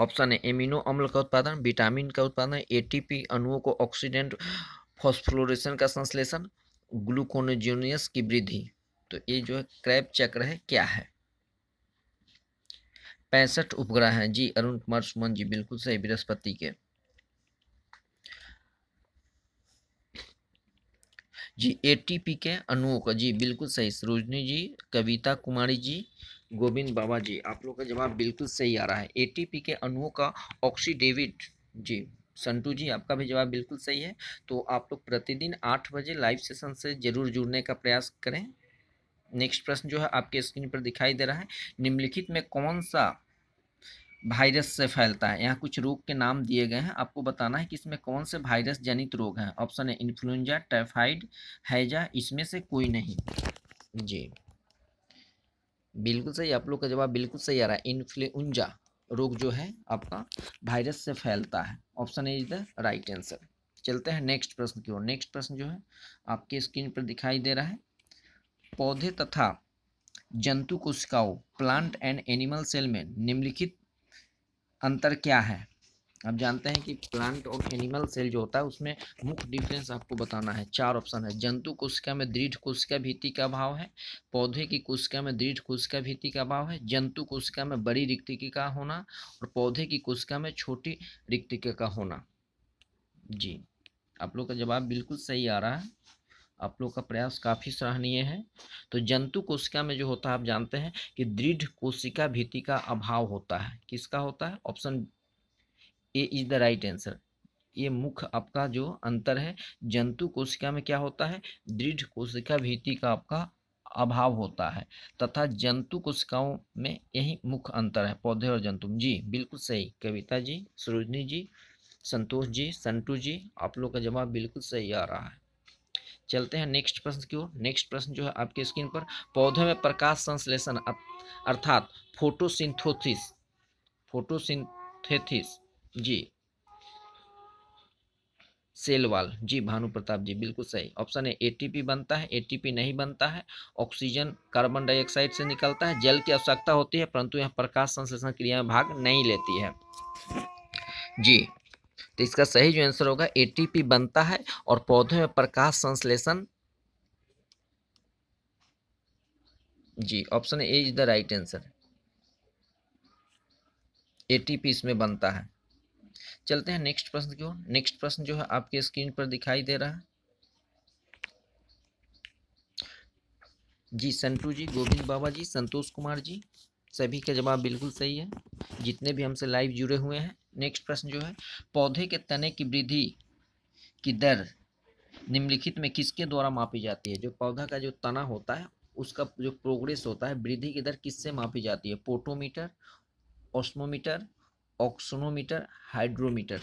Speaker 1: ऑप्शन है एमिनो अम्ल का उत्पादन विटामिन का उत्पादन एटीपी अणुओं को ऑक्सीडेंट फॉस्फ्लोरेशन का संश्लेषण ग्लूकोनोजोनियस की वृद्धि तो ये जो है क्रैप चक्र है क्या है पैंसठ उपग्रह हैं जी अरुण कुमार सुमन जी बिल्कुल सही बृहस्पति के जी एटीपी के अणुओं का जी बिल्कुल सही सरोजनी जी कविता कुमारी जी गोविंद बाबा जी आप लोग का जवाब बिल्कुल सही आ रहा है एटीपी के अणुओं का ऑक्सीडेविट जी संतू जी आपका भी जवाब बिल्कुल सही है तो आप लोग प्रतिदिन आठ बजे लाइव सेशन से जरूर जुड़ने का प्रयास करें नेक्स्ट प्रश्न जो है आपके स्क्रीन पर दिखाई दे रहा है निम्नलिखित में कौन सा वायरस से फैलता है यहाँ कुछ रोग के नाम दिए गए हैं आपको बताना है कि इसमें कौन से वायरस जनित रोग हैं ऑप्शन है इन्फ्लुएंजा टाइफाइड हैजा इसमें से कोई नहीं जी बिल्कुल सही आप लोग का जवाब बिल्कुल सही आ रहा है इन्फ्लुएंजा रोग जो है आपका वायरस से फैलता है option A is the right answer चलते हैं नेक्स्ट प्रश्न की ओर नेक्स्ट प्रश्न जो है आपके स्क्रीन पर दिखाई दे रहा है पौधे तथा जंतु कोशिकाओं प्लांट एंड एनिमल सेल में निम्नलिखित अंतर क्या है आप जानते हैं कि प्लांट और एनिमल सेल जो होता है उसमें मुख्य डिफरेंस आपको बताना है चार ऑप्शन है जंतु कोशिका में दृढ़ कोशिका भीति का अभाव है पौधे की कोशिका में दृढ़ कोशिका भीति का अभाव है जंतु कोशिका में बड़ी रिक्तिकी का होना और पौधे की कोशिका में छोटी रिक्तिका का होना जी आप लोग का जवाब बिल्कुल सही आ रहा है आप लोग का प्रयास काफ़ी सराहनीय है तो जंतु कोशिका में जो होता है आप जानते हैं कि दृढ़ कोशिका भीति का अभाव होता है किसका होता है option A is the right answer ये मुख्य आपका जो अंतर है जंतु कोशिका में क्या होता है दृढ़ कोशिका भीति का आपका अभाव होता है तथा जंतु कोशिकाओं में यही मुख्य अंतर है पौधे और जंतु जी बिल्कुल सही कविता जी सरोजनी जी संतोष जी संतू जी आप लोग का जवाब बिल्कुल सही आ रहा है चलते हैं नेक्स्ट प्रश्न की ओर नेक्स्ट प्रश्न जो है आपके स्क्रीन पर पौधे में प्रकाश संश्लेषण अर्थात फोटोसिंथोथिस फोटोसिंथेथिस जी सेलवाल जी भानु प्रताप जी बिल्कुल सही ऑप्शन ए एटीपी बनता है एटीपी नहीं बनता है ऑक्सीजन कार्बन डाइऑक्साइड से निकलता है जल की आवश्यकता होती है परंतु यह प्रकाश संश्लेषण क्रिया में भाग नहीं लेती है जी तो इसका सही जो आंसर होगा एटीपी बनता है और पौधों में प्रकाश संश्लेषण जी option A is the right answer ATP इसमें बनता है चलते हैं नेक्स्ट प्रश्न की ओर नेक्स्ट प्रश्न जो है आपके स्क्रीन पर दिखाई दे रहा है जी संतू जी गोविंद बाबा जी संतोष कुमार जी सभी का जवाब बिल्कुल सही है जितने भी हमसे लाइव जुड़े हुए हैं नेक्स्ट प्रश्न जो है पौधे के तने की वृद्धि की दर निम्नलिखित में किसके द्वारा मापी जाती है जो पौधा का जो तना होता है उसका जो प्रोग्रेस होता है वृद्धि की दर किससे मापी जाती है पोटोमीटर ऑस्मोमीटर ऑक्सोनोमीटर हाइड्रोमीटर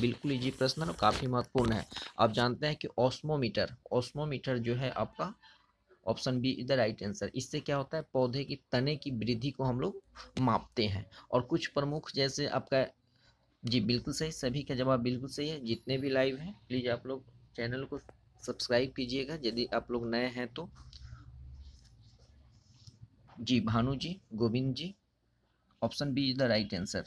Speaker 1: बिल्कुल इजी प्रश्न है काफ़ी महत्वपूर्ण है आप जानते हैं कि ऑस्मोमीटर ऑस्मोमीटर जो है आपका option B is the right answer इससे क्या होता है पौधे की तने की वृद्धि को हम लोग मापते हैं और कुछ प्रमुख जैसे आपका जी बिल्कुल सही सभी का जवाब बिल्कुल सही है जितने भी लाइव हैं प्लीज़ आप लोग चैनल को सब्सक्राइब कीजिएगा यदि आप लोग नए हैं तो जी Bhanu ji Govind ji option B is the right answer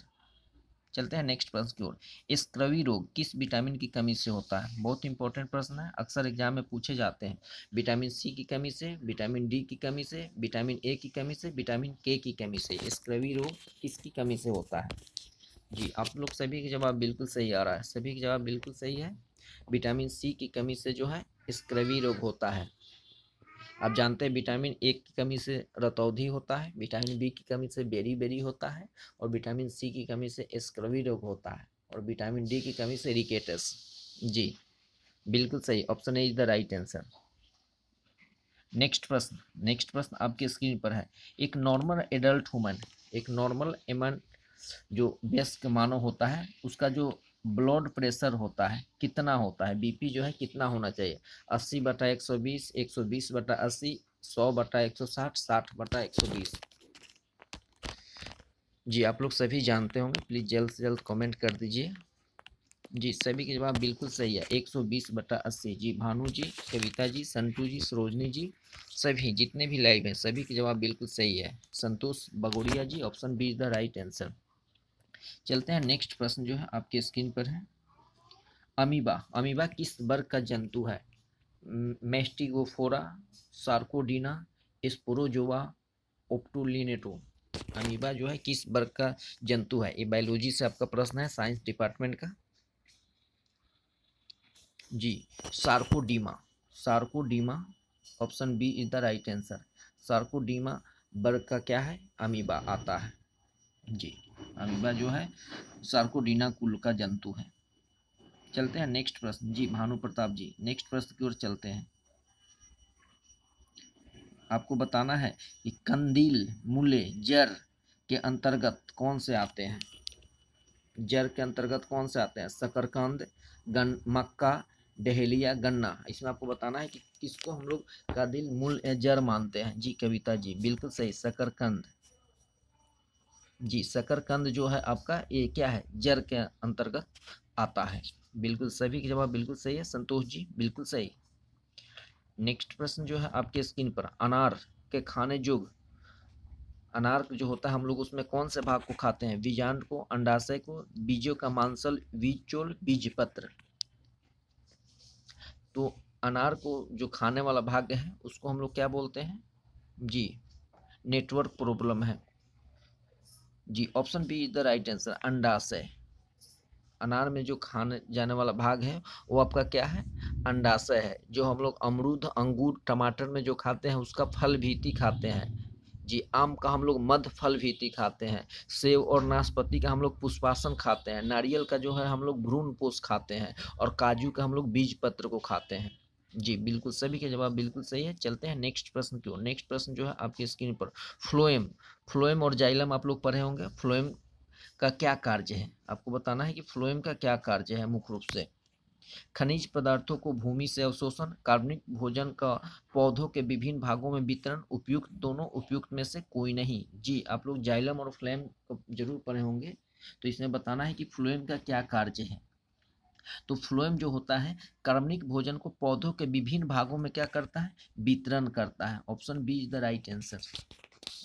Speaker 1: चलते हैं नेक्स्ट प्रश्न की ओर स्क्रवी रोग किस विटामिन की कमी से होता है बहुत इंपॉर्टेंट प्रश्न है अक्सर एग्जाम में पूछे जाते हैं विटामिन सी की कमी से विटामिन डी की कमी से विटामिन ए की कमी से विटामिन के की कमी से स्क्रवी रोग किसकी कमी से होता है जी आप लोग सभी के जवाब बिल्कुल सही आ रहा है सभी के जवाब बिल्कुल सही है विटामिन सी की कमी से जो है स्क्रवी रोग होता है आप जानते हैं विटामिन ए की कमी से रतौधी होता है विटामिन बी की कमी से बेरी बेरी होता है और विटामिन सी की कमी से स्क्रवी रोग होता है और विटामिन डी की कमी से रिकेटस जी बिल्कुल सही option A is the right answer next प्रश्न नेक्स्ट प्रश्न आपके स्क्रीन पर है एक नॉर्मल एडल्ट वुमन एक नॉर्मल एमन जो व्यस्क मानव होता है उसका जो ब्लड प्रेशर होता है कितना होता है बीपी जो है कितना होना चाहिए अस्सी बटा एक सौ बीस एक सौ बीस बटा अस्सी सौ बटा एक सौ साठ साठ बटा एक सौ बीस जी आप लोग सभी जानते होंगे प्लीज़ जल्द से जल्द कमेंट कर दीजिए जी सभी के जवाब बिल्कुल सही है एक सौ बीस बटा अस्सी जी भानु जी कविता जी संतू जी सरोजनी जी सभी जितने भी लाइव हैं सभी के जवाब बिल्कुल सही है Santosh Bagodia ji option B is the right answer चलते हैं नेक्स्ट प्रश्न जो है आपके स्क्रीन पर है अमीबा अमीबा किस वर्ग का जंतु है मेस्टिगोफोरा सार्कोडीना स्पोरोजोवा ओप्टोलिनेटो अमीबा जो है किस वर्ग का जंतु है ये बायोलॉजी से आपका प्रश्न है साइंस डिपार्टमेंट का जी sarcodina sarcodina option B is the right answer sarcodina वर्ग का क्या है अमीबा आता है जी अमीबा जो है सार्कोडीना कुल का जंतु है चलते हैं नेक्स्ट प्रश्न जी भानु प्रताप जी नेक्स्ट प्रश्न की ओर चलते हैं आपको बताना है कि कंदील मूले जर के अंतर्गत कौन से आते हैं जर के अंतर्गत कौन से आते हैं शकरकंद गन मक्का डहेलिया गन्ना इसमें आपको बताना है कि किसको हम लोग का दिल मूल जर मानते हैं जी कविता जी बिल्कुल सही शकरकंद जी शकरकंद जो है आपका ये क्या है जर के अंतर्गत आता है बिल्कुल सभी के जवाब बिल्कुल सही है संतोष जी बिल्कुल सही नेक्स्ट प्रश्न जो है आपके स्क्रीन पर अनार के खाने जोग अनार जो होता है हम लोग उसमें कौन से भाग को खाते हैं बीजांड को अंडाशय को बीजों का मांसल बीजचोल बीज पत्र तो अनार को जो खाने वाला भाग है उसको हम लोग क्या बोलते हैं जी नेटवर्क प्रॉब्लम है जी option B is the right answer अंडाशय अनार में जो खाने जाने वाला भाग है वो आपका क्या है अंडाशय है जो हम लोग अमरूद अंगूर टमाटर में जो खाते हैं उसका फल भीति खाते हैं जी आम का हम लोग मध फल भीति खाते हैं सेब और नाशपाती का हम लोग पुष्पासन खाते हैं नारियल का जो है हम लोग भ्रूण पोष खाते हैं और काजू का हम लोग बीज पत्र को खाते हैं जी बिल्कुल सभी के जवाब बिल्कुल सही है चलते हैं नेक्स्ट प्रश्न की ओर नेक्स्ट प्रश्न जो है आपकी स्क्रीन पर फ्लोएम फ्लोएम और जाइलम आप लोग पढ़े होंगे फ्लोएम का क्या कार्य है आपको बताना है कि फ्लोएम का क्या कार्य है मुख्य रूप से खनिज पदार्थों को भूमि से अवशोषण कार्बनिक भोजन का पौधों के विभिन्न भागों में वितरण उपयुक्त दोनों उपयुक्त में से कोई नहीं जी आप लोग जाइलम और फ्लोएम को जरूर पढ़े होंगे तो इसमें बताना है कि फ्लोएम का क्या कार्य है तो फ्लोएम जो होता है कार्बनिक भोजन को पौधों के विभिन्न भागों में क्या करता है वितरण करता है option B is the right answer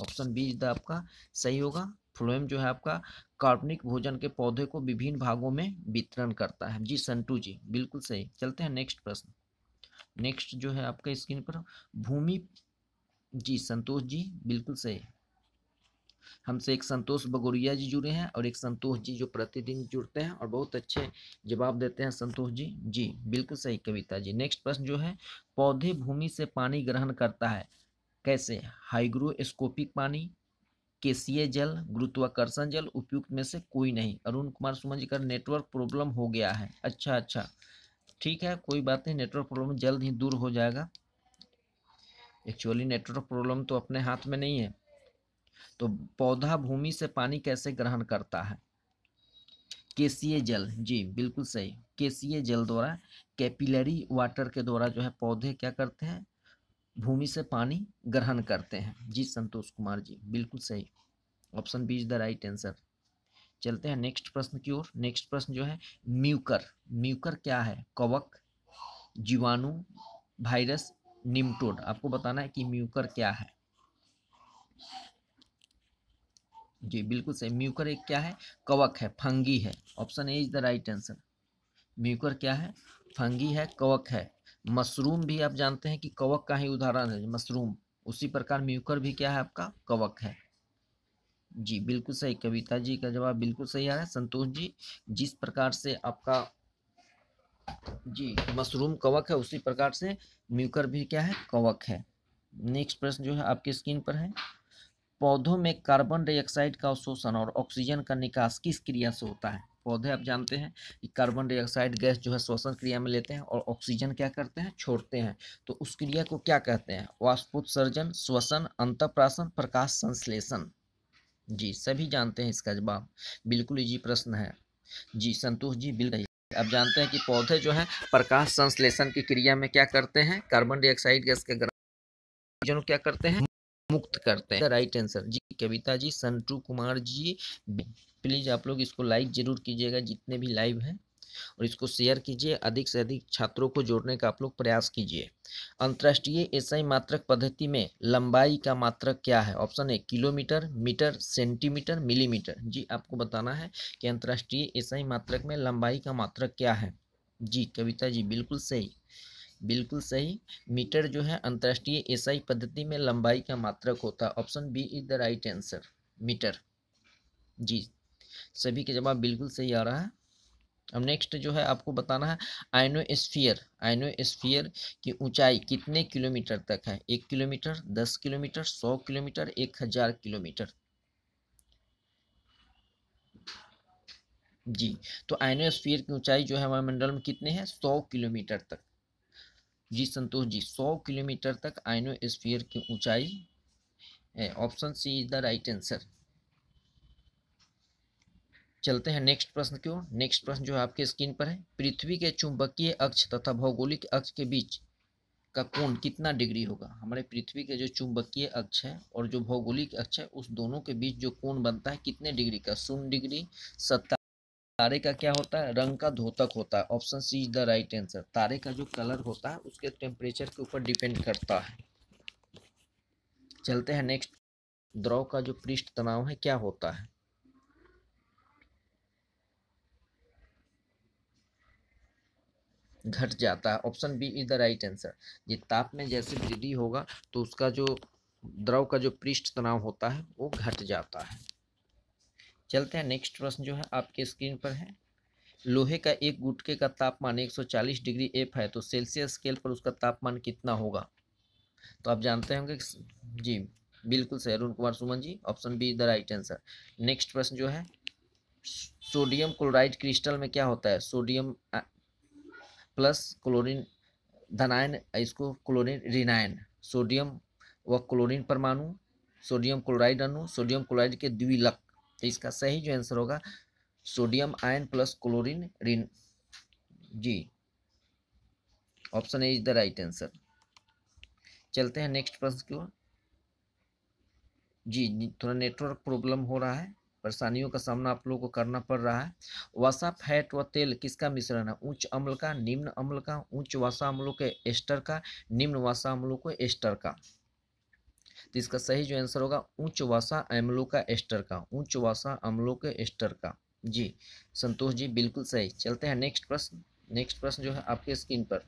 Speaker 1: option B is the आपका सही होगा फ्लोएम जो है आपका कार्बनिक भोजन के पौधे को विभिन्न भागों में वितरण करता है जी संटू जी बिल्कुल सही चलते हैं नेक्स्ट प्रश्न नेक्स्ट जो है आपका स्क्रीन पर भूमि जी संतोष जी बिल्कुल सही हमसे एक संतोष बगोरिया जी जुड़े हैं और एक संतोष जी जो प्रतिदिन जुड़ते हैं और बहुत अच्छे जवाब देते हैं संतोष जी जी बिल्कुल सही कविता जी नेक्स्ट प्रश्न जो है पौधे भूमि से पानी ग्रहण करता है कैसे हाइग्रोस्कोपिक पानी केसीय जल गुरुत्वाकर्षण जल उपयुक्त में से कोई नहीं अरुण कुमार सुमन जी का नेटवर्क प्रॉब्लम हो गया है अच्छा अच्छा ठीक है कोई बात नहीं नेटवर्क प्रॉब्लम जल्द ही दूर हो जाएगा एक्चुअली नेटवर्क प्रॉब्लम तो अपने हाथ में नहीं है तो पौधा भूमि से पानी कैसे ग्रहण करता है केसीय जल जी बिल्कुल सही केसीय जल द्वारा कैपिलरी वाटर के द्वारा जो है पौधे क्या करते हैं भूमि से पानी ग्रहण करते हैं जी संतोष कुमार जी बिल्कुल सही option B is the right answer चलते हैं नेक्स्ट प्रश्न की ओर नेक्स्ट प्रश्न जो है म्यूकर म्यूकर क्या है कवक जीवाणु वायरस निमटोड आपको बताना है कि म्यूकर क्या है जी बिल्कुल सही म्यूकर एक क्या है कवक है फंगी है option A is the right answer mucor क्या है फंगी है कवक है मशरूम भी आप जानते हैं कि कवक का ही उदाहरण है मशरूम उसी प्रकार म्यूकर भी क्या है आपका कवक है जी बिल्कुल सही कविता जी का जवाब बिल्कुल सही आ रहा है संतोष जी जिस प्रकार से आपका जी मशरूम कवक है उसी प्रकार से म्यूकर भी क्या है कवक है नेक्स्ट प्रश्न जो है आपके स्क्रीन पर है पौधों में कार्बन डाइऑक्साइड का अवशोषण और ऑक्सीजन का निकास किस क्रिया से होता है पौधे आप जानते हैं कि कार्बन डाइऑक्साइड गैस जो है श्वसन क्रिया में लेते हैं और ऑक्सीजन क्या करते हैं छोड़ते हैं तो उस क्रिया को क्या कहते हैं वाष्पोत्सर्जन श्वसन प्राशन प्रकाश संश्लेषण जी सभी जानते हैं इसका जवाब बिल्कुल इजी प्रश्न है जी संतोष जी बिल्कुल आप जानते हैं कि पौधे जो है प्रकाश संश्लेषण की क्रिया में क्या करते हैं कार्बन डाइऑक्साइड गैस के ग्रहण क्या करते हैं मुक्त करते हैं राइट आंसर जी कविता जी संतू कुमार जी प्लीज़ आप लोग इसको लाइक ज़रूर कीजिएगा जितने भी लाइव हैं और इसको शेयर कीजिए अधिक से अधिक छात्रों को जोड़ने का आप लोग प्रयास कीजिए अंतर्राष्ट्रीय एसआई मात्रक पद्धति में लंबाई का मात्रक क्या है option A kilometre metre centimetre millimetre जी आपको बताना है कि अंतर्राष्ट्रीय एसआई मात्रक में लंबाई का मात्रक क्या है जी कविता जी बिल्कुल सही बिल्कुल सही मीटर जो है अंतर्राष्ट्रीय एसआई पद्धति में लंबाई का मात्रक होता है option B is the right answer metre जी सभी के जवाब बिल्कुल सही आ रहा है अब नेक्स्ट जो है आपको बताना है आइनोस्फीयर आइनोस्फीयर की ऊंचाई कितने किलोमीटर तक है एक किलोमीटर दस किलोमीटर सौ किलोमीटर एक हजार किलोमीटर जी तो आइनोस्फीयर की ऊंचाई जो है वायुमंडल में कितने हैं सौ किलोमीटर तक जी संतोष जी सौ किलोमीटर तक आइनोस्फीयर की ऊंचाई है option C is the right answer चलते हैं नेक्स्ट प्रश्न क्यों नेक्स्ट प्रश्न जो है आपके स्क्रीन पर है पृथ्वी के चुंबकीय अक्ष तथा भौगोलिक अक्ष के बीच का कोण कितना डिग्री होगा हमारे पृथ्वी के जो चुंबकीय अक्ष है और जो भौगोलिक अक्ष है उस दोनों के बीच जो कोण बनता है कितने डिग्री का शून्य डिग्री सत्ता तारे का क्या होता है रंग का धोतक होता है option C is the right answer तारे का जो कलर होता है उसके टेम्परेचर के ऊपर डिपेंड करता है चलते हैं नेक्स्ट द्रव का जो पृष्ठ तनाव है क्या होता है घट जाता है option B is the right answer ये ताप में जैसे वृद्धि होगा तो उसका जो द्रव का जो पृष्ठ तनाव होता है वो घट जाता है चलते हैं नेक्स्ट प्रश्न जो है आपके स्क्रीन पर है लोहे का एक गुटके का तापमान 140 डिग्री एफ है तो सेल्सियस स्केल पर उसका तापमान कितना होगा तो आप जानते होंगे जी बिल्कुल सही Arun Kumar Suman ji option B the right answer next प्रश्न जो है सोडियम क्लोराइड क्रिस्टल में क्या होता है सोडियम प्लस क्लोरीन धनायन इसको क्लोरीन रिनायन सोडियम व क्लोरीन परमाणु सोडियम क्लोराइड अनु सोडियम क्लोराइड के द्विलक तो इसका सही जो आंसर होगा सोडियम आयन प्लस क्लोरीन रिन जी option A is the right answer चलते हैं नेक्स्ट प्रश्न की ओर जी थोड़ा नेटवर्क प्रॉब्लम हो रहा है परेशानियों का सामना आप लोगों को करना पड़ रहा है वसा फैट व तेल किसका मिश्रण है उच्च अम्ल का निम्न अम्ल का उच्च वसा अम्लों के एस्टर का निम्न वसा अम्लों को एस्टर का तो इसका सही जो आंसर होगा उच्च वासा अम्लों का एस्टर का उच्च वासा अम्लों के एस्टर का जी संतोष जी बिल्कुल सही चलते हैं नेक्स्ट प्रश्न नेक्स्ट प्रश्न जो है आपके स्क्रीन पर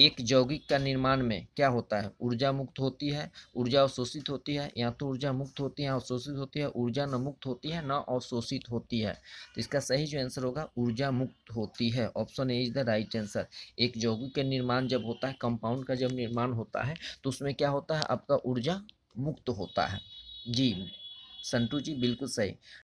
Speaker 1: एक यौगिक का निर्माण में क्या होता है ऊर्जा मुक्त होती है ऊर्जा अवशोषित होती है या तो ऊर्जा मुक्त होती है अवशोषित होती है ऊर्जा न मुक्त होती है न अवशोषित होती है तो इसका सही जो आंसर होगा ऊर्जा मुक्त होती है option A is the right answer एक यौगिक का निर्माण जब होता है कंपाउंड का जब निर्माण होता है तो उसमें क्या होता है आपका ऊर्जा मुक्त होता है जी संतु जी बिल्कुल सही